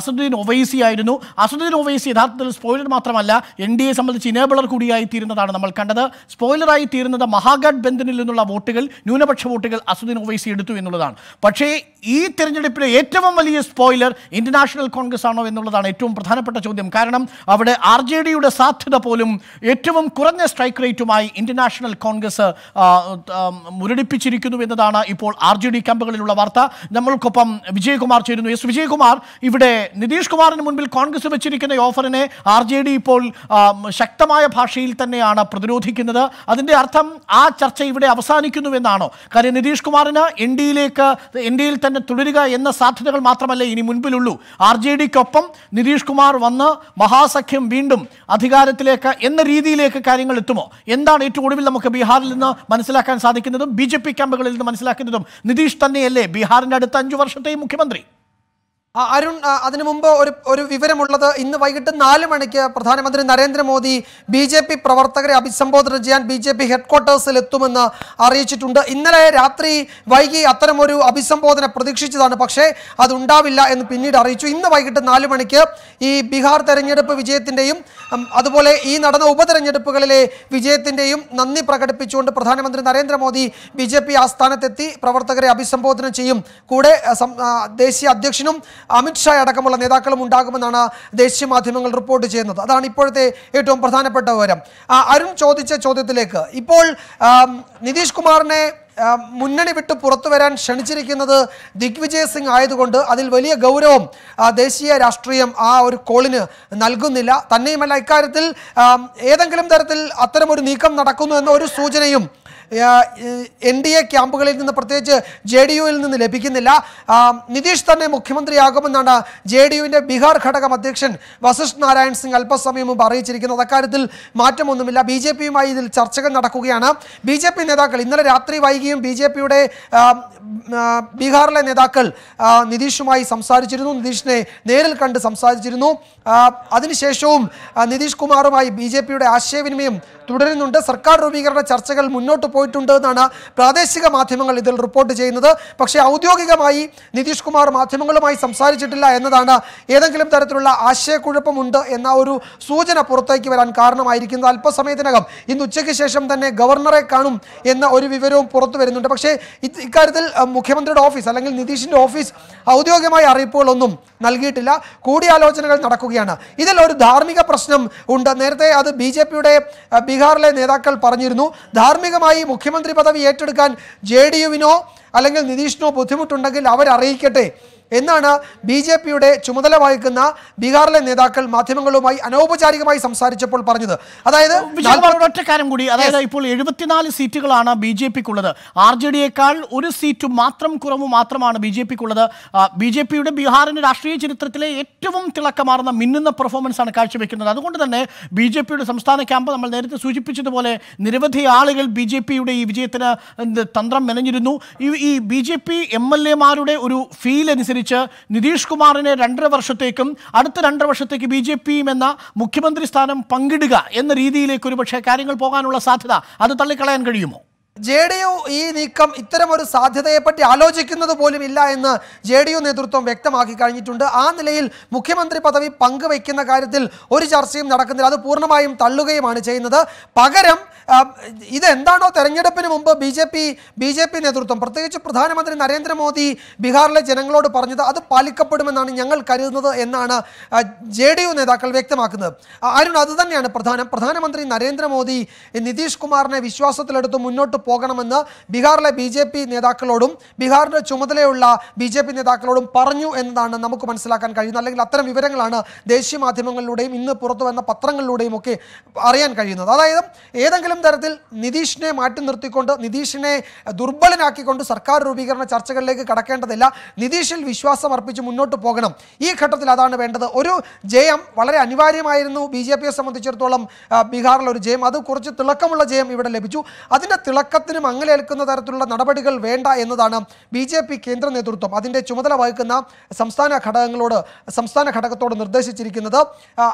അസദുദ്ദീൻ ഒവൈസി ആയിരുന്നു അസദുദ്ദീൻ ഒവൈസി യഥാർത്ഥ യഥാർത്ഥത്തിൽ സ്പോയിലർ മാത്രമല്ല എൻ ഡി എ സംബന്ധിച്ച് ഇനേബിളർ കൂടിയായി തീരുന്നതാണ് നമ്മൾ കണ്ടത് സ്പോയിലറായി തീരുന്നത് മഹാഗഡ് ബന്ധനിൽ നിന്നുള്ള വോട്ടുകൾ ന്യൂനപക്ഷ വോട്ടുകൾ അസുദ്ദീൻ ഒവൈസി എടുത്തു എന്നുള്ളതാണ് പക്ഷേ ഈ തെരഞ്ഞെടുപ്പിലെ ഏറ്റവും വലിയ സ്പോയിലർ ഇന്റർനാഷണൽ കോൺഗ്രസ് ആണോ എന്നുള്ളതാണ് ഏറ്റവും പ്രധാനപ്പെട്ട ചോദ്യം കാരണം അവിടെ ആർ ജെ ഡിയുടെ സാധ്യത പോലും ഏറ്റവും കുറഞ്ഞ സ്ട്രൈക്ക് റേറ്റുമായി ഇന്റർനാഷണൽ കോൺഗ്രസ് മുരടിപ്പിച്ചിരിക്കുന്നു എന്നതാണ് ഇപ്പോൾ ആർ ജെ ഡി ക്യാമ്പുകളിലുള്ള വാർത്ത നമ്മൾക്കൊപ്പം വിജയകുമാർ ചേരുന്നു എസ് വിജയകുമാർ ഇവിടെ നിതീഷ് കുമാറിന് മുൻപിൽ കോൺഗ്രസ് വെച്ചിരിക്കുന്ന ഓഫറിനെ തന്നെ ആർ ജെ ഡി ഇപ്പോൾ ശക്തമായ ഭാഷയിൽ തന്നെയാണ് പ്രതിരോധിക്കുന്നത് അതിൻ്റെ അർത്ഥം ആ ചർച്ച ഇവിടെ അവസാനിക്കുന്നുവെന്നാണോ കാര്യം നിതീഷ് കുമാറിന് എൻ ഡിയിലേക്ക് എൻ ഡിയിൽ തന്നെ തുടരുക എന്ന സാധ്യതകൾ മാത്രമല്ല ഇനി മുൻപിലുള്ളൂ ആർ ജെ ഡിക്കൊപ്പം നിതീഷ് കുമാർ വന്ന് മഹാസഖ്യം വീണ്ടും അധികാരത്തിലേക്ക് എന്ന രീതിയിലേക്ക് കാര്യങ്ങൾ എത്തുമോ എന്താണ് ഏറ്റവും ഒടുവിൽ നമുക്ക് ബീഹാറിൽ നിന്ന് മനസ്സിലാക്കാൻ സാധിക്കുന്നതും ബി ജെ പി ക്യാമ്പുകളിൽ നിന്ന് മനസ്സിലാക്കുന്നതും നിതീഷ് തന്നെയല്ലേ ബീഹാറിൻ്റെ അടുത്ത അഞ്ചു വർഷത്തെയും മുഖ്യമന്ത്രി അരുൺ അതിനു മുമ്പ് ഒരു ഒരു വിവരമുള്ളത് ഇന്ന് വൈകിട്ട് നാല് മണിക്ക് പ്രധാനമന്ത്രി നരേന്ദ്രമോദി ബി ജെ പി പ്രവർത്തകരെ അഭിസംബോധന ചെയ്യാൻ ബി ജെ പി ഹെഡ്ക്വാർട്ടേഴ്സിൽ എത്തുമെന്ന് അറിയിച്ചിട്ടുണ്ട് ഇന്നലെ രാത്രി വൈകി അത്തരമൊരു അഭിസംബോധന പ്രതീക്ഷിച്ചതാണ് പക്ഷേ അതുണ്ടാവില്ല എന്ന് പിന്നീട് അറിയിച്ചു ഇന്ന് വൈകിട്ട് നാല് മണിക്ക് ഈ ബീഹാർ തെരഞ്ഞെടുപ്പ് വിജയത്തിൻ്റെയും അതുപോലെ ഈ നടന്ന ഉപതെരഞ്ഞെടുപ്പുകളിലെ വിജയത്തിൻ്റെയും നന്ദി പ്രകടിപ്പിച്ചുകൊണ്ട് പ്രധാനമന്ത്രി നരേന്ദ്രമോദി ബി ജെ പി ആസ്ഥാനത്തെത്തി പ്രവർത്തകരെ അഭിസംബോധന ചെയ്യും കൂടെ ദേശീയ അധ്യക്ഷനും അമിത്ഷാ അടക്കമുള്ള നേതാക്കളും ഉണ്ടാകുമെന്നാണ് ദേശീയ മാധ്യമങ്ങൾ റിപ്പോർട്ട് ചെയ്യുന്നത് അതാണ് ഇപ്പോഴത്തെ ഏറ്റവും പ്രധാനപ്പെട്ട വിവരം അരുൺ ചോദിച്ച ചോദ്യത്തിലേക്ക് ഇപ്പോൾ നിതീഷ് കുമാറിനെ മുന്നണി വിട്ട് പുറത്തു വരാൻ ക്ഷണിച്ചിരിക്കുന്നത് ദിഗ്വിജയ് സിംഗ് ആയതുകൊണ്ട് അതിൽ വലിയ ഗൗരവം ദേശീയ രാഷ്ട്രീയം ആ ഒരു കോളിന് നൽകുന്നില്ല തന്നെയുമല്ല ഇക്കാര്യത്തിൽ ഏതെങ്കിലും തരത്തിൽ അത്തരമൊരു നീക്കം നടക്കുന്നു എന്ന ഒരു സൂചനയും എൻ ഡി എ ക്യാമ്പുകളിൽ നിന്ന് പ്രത്യേകിച്ച് ജെ ഡി യുവിൽ നിന്ന് ലഭിക്കുന്നില്ല നിതീഷ് തന്നെ മുഖ്യമന്ത്രിയാകുമെന്നാണ് ജെ ഡി യുവിൻ്റെ ബീഹാർ ഘടകം അധ്യക്ഷൻ വസിഷ് നാരായൺ സിംഗ് അല്പസമയം മുമ്പ് അറിയിച്ചിരിക്കുന്നത് അക്കാര്യത്തിൽ മാറ്റമൊന്നുമില്ല ബി ജെ പിയുമായി ഇതിൽ ചർച്ചകൾ നടക്കുകയാണ് ബി ജെ പി നേതാക്കൾ ഇന്നലെ രാത്രി വൈകിയും ബി ജെ പിയുടെ ബീഹാറിലെ നേതാക്കൾ നിതീഷുമായി സംസാരിച്ചിരുന്നു നിതീഷിനെ നേരിൽ കണ്ട് സംസാരിച്ചിരുന്നു അതിനുശേഷവും നിതീഷ് കുമാറുമായി ബി ജെ പിയുടെ ആശയവിനിമയം തുടരുന്നുണ്ട് സർക്കാർ രൂപീകരണ ചർച്ചകൾ മുന്നോട്ട് പോയിട്ടുണ്ട് എന്നാണ് പ്രാദേശിക മാധ്യമങ്ങൾ ഇതിൽ റിപ്പോർട്ട് ചെയ്യുന്നത് പക്ഷേ ഔദ്യോഗികമായി നിതീഷ് കുമാർ മാധ്യമങ്ങളുമായി സംസാരിച്ചിട്ടില്ല എന്നതാണ് ഏതെങ്കിലും തരത്തിലുള്ള ആശയക്കുഴപ്പമുണ്ട് എന്ന ഒരു സൂചന പുറത്തേക്ക് വരാൻ കാരണമായിരിക്കുന്നത് അല്പസമയത്തിനകം ഇന്ന് ഉച്ചയ്ക്ക് ശേഷം തന്നെ ഗവർണറെ കാണും എന്ന ഒരു വിവരവും പുറത്തു വരുന്നുണ്ട് പക്ഷേ ഇക്കാര്യത്തിൽ മുഖ്യമന്ത്രിയുടെ ഓഫീസ് അല്ലെങ്കിൽ നിതീഷിൻ്റെ ഓഫീസ് ഔദ്യോഗികമായ അറിയിപ്പുകളൊന്നും നൽകിയിട്ടില്ല കൂടിയാലോചനകൾ നടക്കുകയാണ് ഇതിൽ ഒരു ധാർമ്മിക പ്രശ്നം ഉണ്ട് നേരത്തെ അത് ബി ജെ പിയുടെ ബീഹാറിലെ നേതാക്കൾ പറഞ്ഞിരുന്നു ധാർമ്മികമായി മുഖ്യമന്ത്രി പദവി ഏറ്റെടുക്കാൻ ജെ ഡി യുവിനോ അല്ലെങ്കിൽ നിതീഷിനോ ബുദ്ധിമുട്ടുണ്ടെങ്കിൽ അവരറിയിക്കട്ടെ എന്നാണ് ബി ജെ പിയുടെ ചുമതല വഹിക്കുന്ന ബീഹാറിലെ നേതാക്കൾ മാധ്യമങ്ങളുമായി അനൗപചാരികമായി സംസാരിച്ചപ്പോൾ പറഞ്ഞത് അതായത് കാര്യം കൂടി അതായത് ഇപ്പോൾ എഴുപത്തിനാല് സീറ്റുകളാണ് ബി ജെ പിക്കുള്ളത് ആർ ജെ ഡിയേക്കാൾ ഒരു സീറ്റ് മാത്രം കുറവ് മാത്രമാണ് ബി ജെ പിക്കുള്ളത് ബി ജെ പിയുടെ ബീഹാറിന്റെ രാഷ്ട്രീയ ചരിത്രത്തിലെ ഏറ്റവും തിളക്കമാർന്ന മിന്നുന്ന പെർഫോമൻസ് ആണ് കാഴ്ചവെക്കുന്നത് അതുകൊണ്ട് തന്നെ ബി ജെ പിയുടെ സംസ്ഥാന ക്യാമ്പ് നമ്മൾ നേരത്തെ സൂചിപ്പിച്ചതുപോലെ നിരവധി ആളുകൾ ബി ജെ പിയുടെ ഈ വിജയത്തിന് തന്ത്രം മെനഞ്ഞിരുന്നു ഈ B J P M L എമാരുടെ ഒരു ഫീൽ അനുസരിച്ച് അനുസരിച്ച് നിതീഷ് കുമാറിനെ രണ്ടര വർഷത്തേക്കും അടുത്ത രണ്ടര വർഷത്തേക്ക് ബി ജെ പിയും എന്ന മുഖ്യമന്ത്രി സ്ഥാനം പങ്കിടുക എന്ന രീതിയിലേക്ക് ഒരുപക്ഷെ കാര്യങ്ങൾ പോകാനുള്ള സാധ്യത അത് തള്ളിക്കളയാൻ കഴിയുമോ ജെ ഡി യു ഈ നീക്കം ഇത്തരമൊരു സാധ്യതയെപ്പറ്റി ആലോചിക്കുന്നത് പോലും ഇല്ല എന്ന് ജെ ഡി യു നേതൃത്വം വ്യക്തമാക്കി കഴിഞ്ഞിട്ടുണ്ട് ആ നിലയിൽ മുഖ്യമന്ത്രി പദവി പങ്കുവയ്ക്കുന്ന കാര്യത്തിൽ ഒരു ചർച്ചയും നടക്കുന്നില്ല അത് പൂർണ്ണമായും തള്ളുകയുമാണ് ചെയ്യുന്നത് പകരം ഇതെന്താണോ തെരഞ്ഞെടുപ്പിന് മുമ്പ് B J P B J P നേതൃത്വം പ്രത്യേകിച്ച് പ്രധാനമന്ത്രി നരേന്ദ്രമോദി ബീഹാറിലെ ജനങ്ങളോട് പറഞ്ഞത് അത് പാലിക്കപ്പെടുമെന്നാണ് ഞങ്ങൾ കരുതുന്നത് എന്നാണ് ജെ ഡി യു നേതാക്കൾ വ്യക്തമാക്കുന്നത് അരുൺ അതുതന്നെയാണ് പ്രധാനം പ്രധാനമന്ത്രി നരേന്ദ്രമോദി നിതീഷ് കുമാറിനെ വിശ്വാസത്തിലെടുത്ത് മുന്നോട്ട് പോകണമെന്ന് ബീഹാറിലെ ബി ജെ പി നേതാക്കളോടും ബീഹാറിൻ്റെ ചുമതലയുള്ള ബി ജെ പി നേതാക്കളോടും പറഞ്ഞു എന്നതാണ് നമുക്ക് മനസ്സിലാക്കാൻ കഴിയുന്നത് അല്ലെങ്കിൽ അത്തരം വിവരങ്ങളാണ് ദേശീയ മാധ്യമങ്ങളിലൂടെയും ഇന്ന് പുറത്തു വന്ന പത്രങ്ങളിലൂടെയും ഒക്കെ അറിയാൻ കഴിയുന്നത് അതായത് ഏതെങ്കിലും തരത്തിൽ നിതീഷിനെ മാറ്റി നിർത്തിക്കൊണ്ട് നിതീഷിനെ ദുർബലനാക്കിക്കൊണ്ട് സർക്കാർ രൂപീകരണ ചർച്ചകളിലേക്ക് കടക്കേണ്ടതില്ല നിതീഷിൽ വിശ്വാസം അർപ്പിച്ച് മുന്നോട്ട് പോകണം ഈ ഘട്ടത്തിൽ അതാണ് വേണ്ടത് ഒരു ജയം വളരെ അനിവാര്യമായിരുന്നു ബി ജെ പിയെ സംബന്ധിച്ചിടത്തോളം ബീഹാറിൽ ഒരു ജയം അത് കുറച്ച് തിളക്കമുള്ള ജയം ഇവിടെ ലഭിച്ചു അതിൻ്റെ തിളക്കം തർക്കത്തിന് അങ്ങലേൽക്കുന്ന തരത്തിലുള്ള നടപടികൾ വേണ്ട എന്നതാണ് ബി ജെ പി കേന്ദ്ര നേതൃത്വം അതിൻ്റെ ചുമതല വഹിക്കുന്ന സംസ്ഥാന ഘടകങ്ങളോട് സംസ്ഥാന ഘടകത്തോട് നിർദ്ദേശിച്ചിരിക്കുന്നത്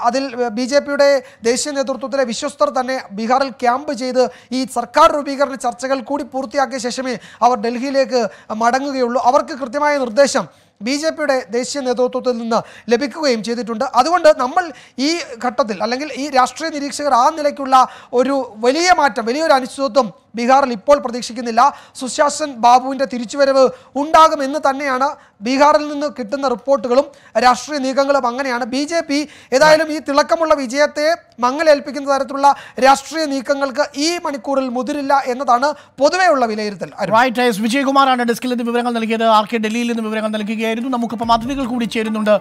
അതിൽ ബി ജെ പിയുടെ ദേശീയ നേതൃത്വത്തിലെ വിശ്വസ്തർ തന്നെ ബീഹാറിൽ ക്യാമ്പ് ചെയ്ത് ഈ സർക്കാർ രൂപീകരണ ചർച്ചകൾ കൂടി പൂർത്തിയാക്കിയ ശേഷമേ അവർ ഡൽഹിയിലേക്ക് മടങ്ങുകയുള്ളൂ അവർക്ക് കൃത്യമായ നിർദ്ദേശം ബി ജെ പിയുടെ ദേശീയ നേതൃത്വത്തിൽ നിന്ന് ലഭിക്കുകയും ചെയ്തിട്ടുണ്ട് അതുകൊണ്ട് നമ്മൾ ഈ ഘട്ടത്തിൽ അല്ലെങ്കിൽ ഈ രാഷ്ട്രീയ നിരീക്ഷകർ ആ നിലയ്ക്കുള്ള ഒരു വലിയ മാറ്റം വലിയൊരു അനിശ്ചിതത്വം ബീഹാറിൽ ഇപ്പോൾ പ്രതീക്ഷിക്കുന്നില്ല സുശാസൻ ബാബുവിൻ്റെ തിരിച്ചുവരവ് ഉണ്ടാകുമെന്ന് തന്നെയാണ് ബീഹാറിൽ നിന്ന് കിട്ടുന്ന റിപ്പോർട്ടുകളും രാഷ്ട്രീയ നീക്കങ്ങളും അങ്ങനെയാണ് ബി ജെ പി ഏതായാലും ഈ തിളക്കമുള്ള വിജയത്തെ മങ്ങലേൽപ്പിക്കുന്ന തരത്തിലുള്ള രാഷ്ട്രീയ നീക്കങ്ങൾക്ക് ഈ മണിക്കൂറിൽ മുതിരില്ല എന്നതാണ് പൊതുവെയുള്ള വിലയിരുത്തൽ റൈറ്റ് എസ് വിജയകുമാറാണ് ഡെസ്കിൽ നിന്ന് വിവരങ്ങൾ നൽകിയത് ആർ കെ ഡൽഹിയിൽ നിന്ന് വിവരങ്ങൾ നൽകുകയായിരുന്നു നമുക്കിപ്പോൾ അതിഥികൾ കൂടി ചേരുന്നുണ്ട്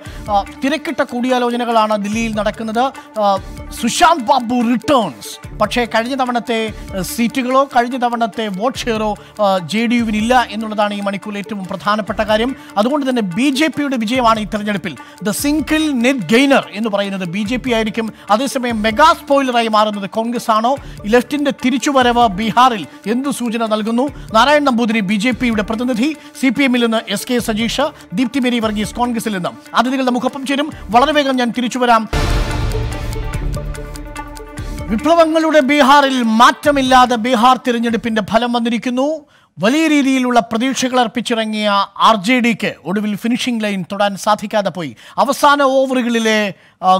തിരക്കിട്ട കൂടിയാലോചനകളാണ് ദില്ലിയിൽ നടക്കുന്നത് സുശാന്ത് ബാബു റിട്ടേൺസ് പക്ഷേ കഴിഞ്ഞ തവണത്തെ സീറ്റുകളോ കഴിഞ്ഞ തവണത്തെ വോട്ട് ഷെയറോ ജെ ഡി യുവിനില്ല എന്നുള്ളതാണ് ഈ മണിക്കൂറിൽ ഏറ്റവും പ്രധാനപ്പെട്ട കാര്യം അതുകൊണ്ട് തന്നെ ബി ജെ പിയുടെ വിജയമാണ് ഈ തെരഞ്ഞെടുപ്പിൽ ദ സിംഗിൾ നെറ്റ് ഗെയിനർ എന്ന് പറയുന്നത് ബി ജെ പി ആയിരിക്കും അതേസമയം മെഗാ സ്പോയിലറായി മാറുന്നത് കോൺഗ്രസ് ആണോ ലെഫ്റ്റിന്റെ തിരിച്ചുവരവ് ബീഹാറിൽ എന്തു സൂചന നൽകുന്നു നാരായണൻ നമ്പൂതിരി ബി ജെ പിയുടെ പ്രതിനിധി സി പി എമ്മിൽ നിന്ന് S K Sajeesh Deepthi Mary Varghese കോൺഗ്രസിൽ നിന്ന് അതിഥികളുടെ നമുക്കൊപ്പം ചേരും വളരെ വേഗം ഞാൻ തിരിച്ചു വരാം വിപ്ലവങ്ങളുടെ ബീഹാറിൽ മാറ്റമില്ലാതെ ബീഹാർ തിരഞ്ഞെടുപ്പിന്റെ ഫലം വന്നിരിക്കുന്നു വലിയ രീതിയിലുള്ള പ്രതീക്ഷകൾ അർപ്പിച്ചിറങ്ങിയ ആർ ജെ ഡിക്ക് ഒടുവിൽ ഫിനിഷിംഗ് ലൈൻ തൊടാൻ സാധിക്കാതെ പോയി അവസാന ഓവറുകളിലെ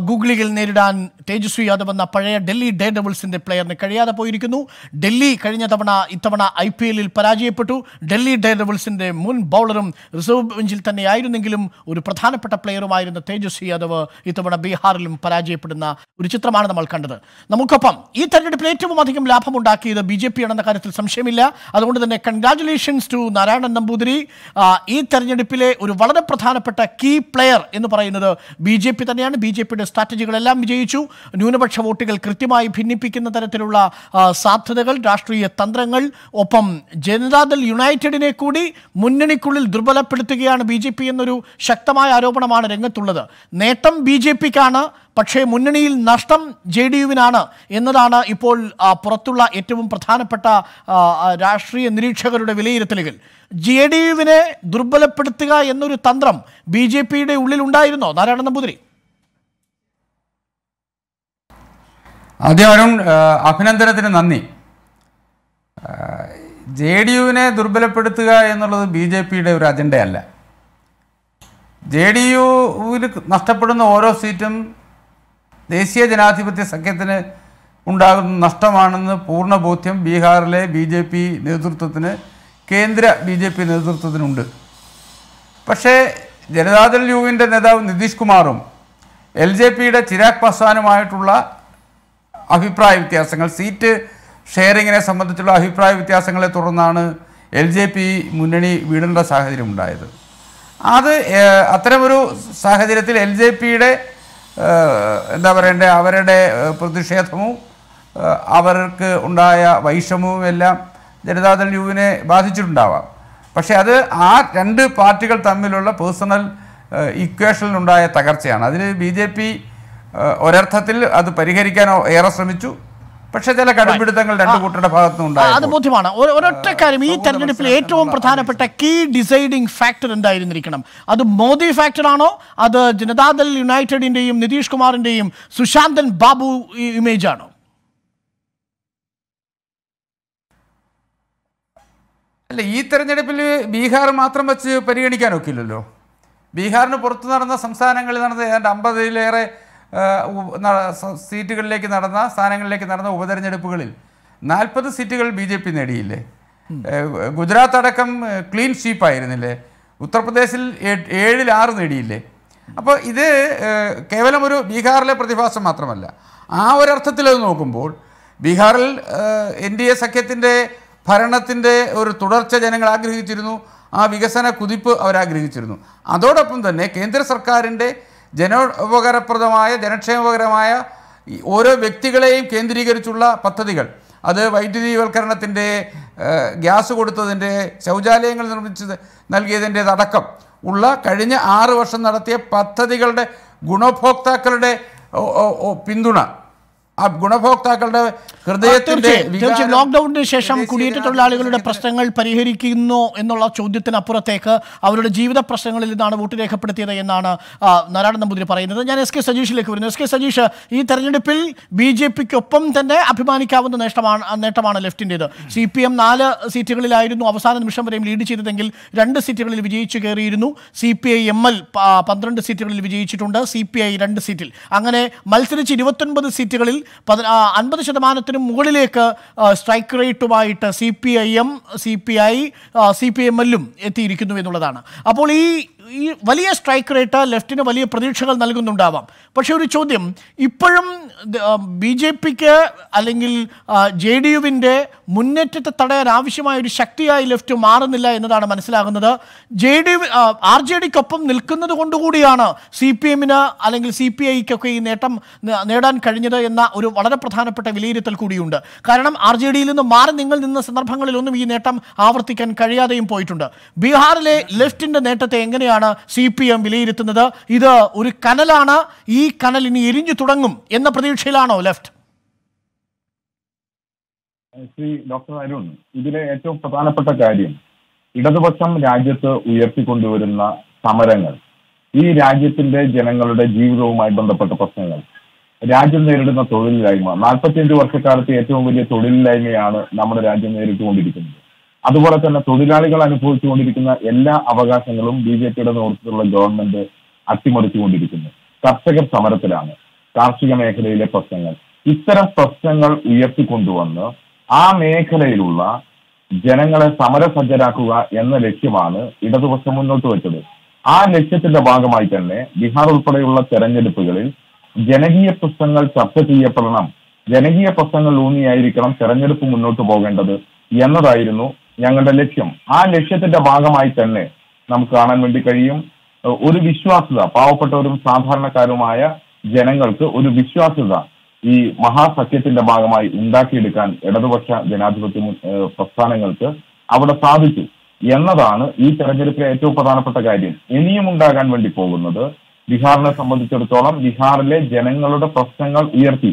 ഗൂഗിളികൾ നേരിടാൻ തേജസ്വി യാദവ് എന്ന പഴയ ഡൽഹി ഡേ ഡബിൾസിൻ്റെ പ്ലെയറിന് കഴിയാതെ പോയിരിക്കുന്നു ഡൽഹി കഴിഞ്ഞ തവണ ഇത്തവണ ഐ പി എല്ലിൽ പരാജയപ്പെട്ടു ഡൽഹി ഡേ ഡബിൾസിൻ്റെ മുൻ ബൗളറും റിസർവ് ബെഞ്ചിൽ തന്നെയായിരുന്നെങ്കിലും ഒരു പ്രധാനപ്പെട്ട പ്ലെയറുമായിരുന്ന തേജസ്വി യാദവ് ഇത്തവണ ബീഹാറിലും പരാജയപ്പെടുന്ന ഒരു ചിത്രമാണ് നമ്മൾ കണ്ടത് നമുക്കൊപ്പം ഈ തെരഞ്ഞെടുപ്പിൽ ഏറ്റവും അധികം ലാഭമുണ്ടാക്കിയത് ബി ജെ പിയാണെന്ന കാര്യത്തിൽ സംശയമില്ല അതുകൊണ്ട് തന്നെ കൺഗ്രാറ്റുലേഷൻസ് ടു നാരായണൻ നമ്പൂതിരി ഈ തെരഞ്ഞെടുപ്പിലെ ഒരു വളരെ പ്രധാനപ്പെട്ട കീ പ്ലെയർ എന്ന് പറയുന്നത് ബി ജെ പി തന്നെയാണ് ബി ജെ പി തെരഞ്ഞെടുപ്പിൻ്റെ സ്ട്രാറ്റജികളെല്ലാം വിജയിച്ചു ന്യൂനപക്ഷ വോട്ടുകൾ കൃത്യമായി ഭിന്നിപ്പിക്കുന്ന തരത്തിലുള്ള സാധ്യതകൾ രാഷ്ട്രീയ തന്ത്രങ്ങൾ ഒപ്പം ജനതാദൾ യുണൈറ്റഡിനെ കൂടി മുന്നണിക്കുള്ളിൽ ദുർബലപ്പെടുത്തുകയാണ് ബി ജെ പി എന്നൊരു ശക്തമായ ആരോപണമാണ് രംഗത്തുള്ളത് നേട്ടം ബി ജെ പിക്കാണ് പക്ഷേ മുന്നണിയിൽ നഷ്ടം ജെ ഡി യുവിനാണ് എന്നതാണ് ഇപ്പോൾ പുറത്തുള്ള ഏറ്റവും പ്രധാനപ്പെട്ട രാഷ്ട്രീയ നിരീക്ഷകരുടെ വിലയിരുത്തലുകൾ ജെ ഡി യുവിനെ ദുർബലപ്പെടുത്തുക എന്നൊരു തന്ത്രം ബി ജെ പിയുടെ ഉള്ളിലുണ്ടായിരുന്നോ നാരായണ നമ്പൂതിരി ആദ്യം അരുൺ അഭിനന്ദനത്തിന് നന്ദി ജെ ഡി യുവിനെ ദുർബലപ്പെടുത്തുക എന്നുള്ളത് ബി ജെ പിയുടെ ഒരു അജണ്ടയല്ല ജെ ഡി യുവിന് നഷ്ടപ്പെടുന്ന ഓരോ സീറ്റും ദേശീയ ജനാധിപത്യ സഖ്യത്തിന് ഉണ്ടാകുന്ന നഷ്ടമാണെന്ന് പൂർണ്ണ ബോധ്യം ബീഹാറിലെ ബി ജെ പി നേതൃത്വത്തിന് കേന്ദ്ര ബി ജെ പി നേതൃത്വത്തിനുണ്ട് പക്ഷേ ജനതാദൾ യുവിൻ്റെ നേതാവ് നിതീഷ് കുമാറും എൽ ജെ പിയുടെ ചിരാഗ് പസ്വാനുമായിട്ടുള്ള അഭിപ്രായ വ്യത്യാസങ്ങൾ സീറ്റ് ഷെയറിങ്ങിനെ സംബന്ധിച്ചുള്ള അഭിപ്രായ വ്യത്യാസങ്ങളെ തുടർന്നാണ് എൽ ജെ പി മുന്നണി വീടേണ്ട സാഹചര്യം ഉണ്ടായത് അത് അത്തരമൊരു സാഹചര്യത്തിൽ എൽ ജെ പിയുടെ എന്താ പറയണ്ടേ അവരുടെ പ്രതിഷേധവും അവർക്ക് ഉണ്ടായ വൈഷമവും എല്ലാം ജനതാദൾ യുവിനെ ബാധിച്ചിട്ടുണ്ടാവാം പക്ഷേ അത് ആ രണ്ട് പാർട്ടികൾ തമ്മിലുള്ള പേഴ്സണൽ ഇക്വേഷനിലുണ്ടായ തകർച്ചയാണ് അതിൽ ബി ജെ പി ഒരർത്ഥത്തിൽ അത് പരിഹരിക്കാനോ ഏറെ ശ്രമിച്ചു പക്ഷെ ചില കടുപിടുത്തങ്ങൾ രണ്ടു കൂട്ടരുടെ ഭാഗത്തുനിന്നുണ്ടായി അത് ബോധ്യമാണ് ഒരൊറ്റ കാര്യം ഈ തെരഞ്ഞെടുപ്പിൽ ഏറ്റവും പ്രധാനപ്പെട്ട കീ ഡിസൈഡിംഗ് ഫാക്ടർ എന്തായിരുന്നിരിക്കണം അത് മോദി ഫാക്ടർ ആണോ അത് ജനതാദൾ യുണൈറ്റഡിന്റെയും നിതീഷ് കുമാറിന്റെയും സുശാന്തൻ ബാബു ഇമേജ് ആണോ അല്ല ഈ തെരഞ്ഞെടുപ്പിൽ ബീഹാർ മാത്രം വെച്ച് പരിഗണിക്കാനൊക്കില്ലല്ലോ ബീഹാറിന് പുറത്ത് നടന്ന സംസ്ഥാനങ്ങളിൽ നടന്ന ഏതാണ്ട് അമ്പതിലേറെ സീറ്റുകളിലേക്ക് നടന്ന സ്ഥാനങ്ങളിലേക്ക് നടന്ന ഉപതെരഞ്ഞെടുപ്പുകളിൽ നാൽപ്പത് സീറ്റുകൾ ബി ജെ പി നേടിയില്ലേ ഗുജറാത്ത് അടക്കം ക്ലീൻ ആയിരുന്നില്ലേ ഉത്തർപ്രദേശിൽ ഏഴിൽ ആറ് നേടിയില്ലേ അപ്പോൾ ഇത് കേവലം ഒരു ബീഹാറിലെ പ്രതിഭാസം മാത്രമല്ല ആ ഒരർത്ഥത്തിൽ അത് നോക്കുമ്പോൾ ബീഹാറിൽ എൻ ഡി എ സഖ്യത്തിൻ്റെ ഭരണത്തിൻ്റെ ഒരു തുടർച്ച ജനങ്ങൾ ആഗ്രഹിച്ചിരുന്നു ആ വികസന കുതിപ്പ് അവരാഗ്രഹിച്ചിരുന്നു അതോടൊപ്പം തന്നെ കേന്ദ്ര സർക്കാരിൻ്റെ ജനോപകരപ്രദമായ ജനക്ഷേമപകരമായ ഓരോ വ്യക്തികളെയും കേന്ദ്രീകരിച്ചുള്ള പദ്ധതികൾ അത് വൈദ്യുതിവൽക്കരണത്തിൻ്റെ ഗ്യാസ് കൊടുത്തതിൻ്റെ ശൗചാലയങ്ങൾ നിർമ്മിച്ച് നൽകിയതിൻ്റേതടക്കം ഉള്ള കഴിഞ്ഞ ആറ് വർഷം നടത്തിയ പദ്ധതികളുടെ ഗുണഭോക്താക്കളുടെ പിന്തുണ ആ ഗുണഭോക്താക്കളുടെ ഹൃദയത്തിന്റെ തീർച്ചയായും ലോക്ക്ഡൌണിന് ശേഷം കുടിയേറ്റ തൊഴിലാളികളുടെ പ്രശ്നങ്ങൾ പരിഹരിക്കുന്നു എന്നുള്ള ചോദ്യത്തിനപ്പുറത്തേക്ക് അവരുടെ ജീവിത പ്രശ്നങ്ങളിൽ നിന്നാണ് വോട്ട് രേഖപ്പെടുത്തിയത് എന്നാണ് നാരായണ നമ്പൂതിരി പറയുന്നത് ഞാൻ എസ് കെ സജീഷിലേക്ക് വരുന്നു എസ് കെ സജീഷ് ഈ തെരഞ്ഞെടുപ്പിൽ ബി ജെ പിക്കൊപ്പം തന്നെ അഭിമാനിക്കാവുന്ന നേട്ടമാണ് നേട്ടമാണ് ലെഫ്റ്റിൻ്റേത് സി പി എം നാല് സീറ്റുകളിലായിരുന്നു അവസാന നിമിഷം വരെയും ലീഡ് ചെയ്തതെങ്കിൽ രണ്ട് സീറ്റുകളിൽ വിജയിച്ചു കയറിയിരുന്നു C P I M L പന്ത്രണ്ട് സീറ്റുകളിൽ വിജയിച്ചിട്ടുണ്ട് സി പി ഐ രണ്ട് സീറ്റിൽ അങ്ങനെ മത്സരിച്ച് ഇരുപത്തൊൻപത് സീറ്റുകളിൽ പത് അൻപത് ശതമാനത്തിനും മുകളിലേക്ക് സ്ട്രൈക്ക് റേറ്റുമായിട്ട് C P I M C P I C P M എല്ലും എത്തിയിരിക്കുന്നു എന്നുള്ളതാണ് അപ്പോൾ ഈ ഈ വലിയ സ്ട്രൈക്ക് റേറ്റ് ലെഫ്റ്റിന് വലിയ പ്രതീക്ഷകൾ നൽകുന്നുണ്ടാവാം പക്ഷേ ഒരു ചോദ്യം ഇപ്പോഴും ബി ജെ പിക്ക് അല്ലെങ്കിൽ ജെ ഡി യുവിൻ്റെ മുന്നേറ്റത്തെ തടയാൻ ആവശ്യമായ ഒരു ശക്തിയായി ലെഫ്റ്റ് മാറുന്നില്ല എന്നതാണ് മനസ്സിലാകുന്നത് ജെ ഡി ആർ ജെ ഡിക്കൊപ്പം നിൽക്കുന്നത് കൊണ്ടുകൂടിയാണ് സി പി എമ്മിന് അല്ലെങ്കിൽ സി പി ഐക്കൊക്കെ ഈ നേട്ടം നേടാൻ കഴിഞ്ഞത് എന്ന ഒരു വളരെ പ്രധാനപ്പെട്ട വിലയിരുത്തൽ കൂടിയുണ്ട് കാരണം ആർ ജെ ഡിയിൽ നിന്ന് മാറി നിങ്ങൾ നിന്ന സന്ദർഭങ്ങളിലൊന്നും ഈ നേട്ടം ആവർത്തിക്കാൻ കഴിയാതെയും പോയിട്ടുണ്ട് ബീഹാറിലെ ലെഫ്റ്റിൻ്റെ നേട്ടത്തെ എങ്ങനെയാണ് തന്നെയാണ് സി പി എം വിലയിരുത്തുന്നത് ഇത് ഒരു കനലാണ് ഈ കനൽ ഇനി എരിഞ്ഞു തുടങ്ങും എന്ന പ്രതീക്ഷയിലാണോ ലെഫ്റ്റ് ശ്രീ ഡോക്ടർ അരുൺ ഇതിലെ ഏറ്റവും പ്രധാനപ്പെട്ട കാര്യം ഇടതുപക്ഷം രാജ്യത്ത് ഉയർത്തിക്കൊണ്ടുവരുന്ന സമരങ്ങൾ ഈ രാജ്യത്തിന്റെ ജനങ്ങളുടെ ജീവിതവുമായി ബന്ധപ്പെട്ട പ്രശ്നങ്ങൾ രാജ്യം നേരിടുന്ന തൊഴിലില്ലായ്മ നാൽപ്പത്തിയഞ്ച് വർഷക്കാലത്ത് ഏറ്റവും വലിയ തൊഴിലില്ലായ്മയാണ് നമ്മുടെ രാജ്യം നേരിട്ടുകൊണ്ടിരിക്കുന്നത് അതുപോലെ തന്നെ തൊഴിലാളികൾ അനുഭവിച്ചുകൊണ്ടിരിക്കുന്ന എല്ലാ അവകാശങ്ങളും ബി ജെ പിയുടെ നേതൃത്വത്തിലുള്ള ഗവൺമെന്റ് അട്ടിമറിച്ചുകൊണ്ടിരിക്കുന്നു കർഷകർ സമരത്തിലാണ് കാർഷിക മേഖലയിലെ പ്രശ്നങ്ങൾ ഇത്തരം പ്രശ്നങ്ങൾ ഉയർത്തിക്കൊണ്ടുവന്ന് ആ മേഖലയിലുള്ള ജനങ്ങളെ സമരസജ്ജരാക്കുക എന്ന ലക്ഷ്യമാണ് ഇടതുപക്ഷം മുന്നോട്ട് വെച്ചത് ആ ലക്ഷ്യത്തിന്റെ ഭാഗമായി തന്നെ ബീഹാർ ഉൾപ്പെടെയുള്ള തെരഞ്ഞെടുപ്പുകളിൽ ജനകീയ പ്രശ്നങ്ങൾ ചർച്ച ചെയ്യപ്പെടണം ജനകീയ പ്രശ്നങ്ങൾ ഊന്നിയായിരിക്കണം തെരഞ്ഞെടുപ്പ് മുന്നോട്ട് പോകേണ്ടത് എന്നതായിരുന്നു ഞങ്ങളുടെ ലക്ഷ്യം ആ ലക്ഷ്യത്തിന്റെ ഭാഗമായി തന്നെ നമുക്ക് കാണാൻ വേണ്ടി കഴിയും ഒരു വിശ്വാസ്യത പാവപ്പെട്ടവരും സാധാരണക്കാരുമായ ജനങ്ങൾക്ക് ഒരു വിശ്വാസ്യത ഈ മഹാസഖ്യത്തിന്റെ ഭാഗമായി ഉണ്ടാക്കിയെടുക്കാൻ ഇടതുപക്ഷ ജനാധിപത്യ പ്രസ്ഥാനങ്ങൾക്ക് അവിടെ സാധിച്ചു എന്നതാണ് ഈ തെരഞ്ഞെടുപ്പിലെ ഏറ്റവും പ്രധാനപ്പെട്ട കാര്യം ഇനിയും ഉണ്ടാകാൻ വേണ്ടി പോകുന്നത് ബീഹാറിനെ സംബന്ധിച്ചിടത്തോളം ബീഹാറിലെ ജനങ്ങളുടെ പ്രശ്നങ്ങൾ ഉയർത്തി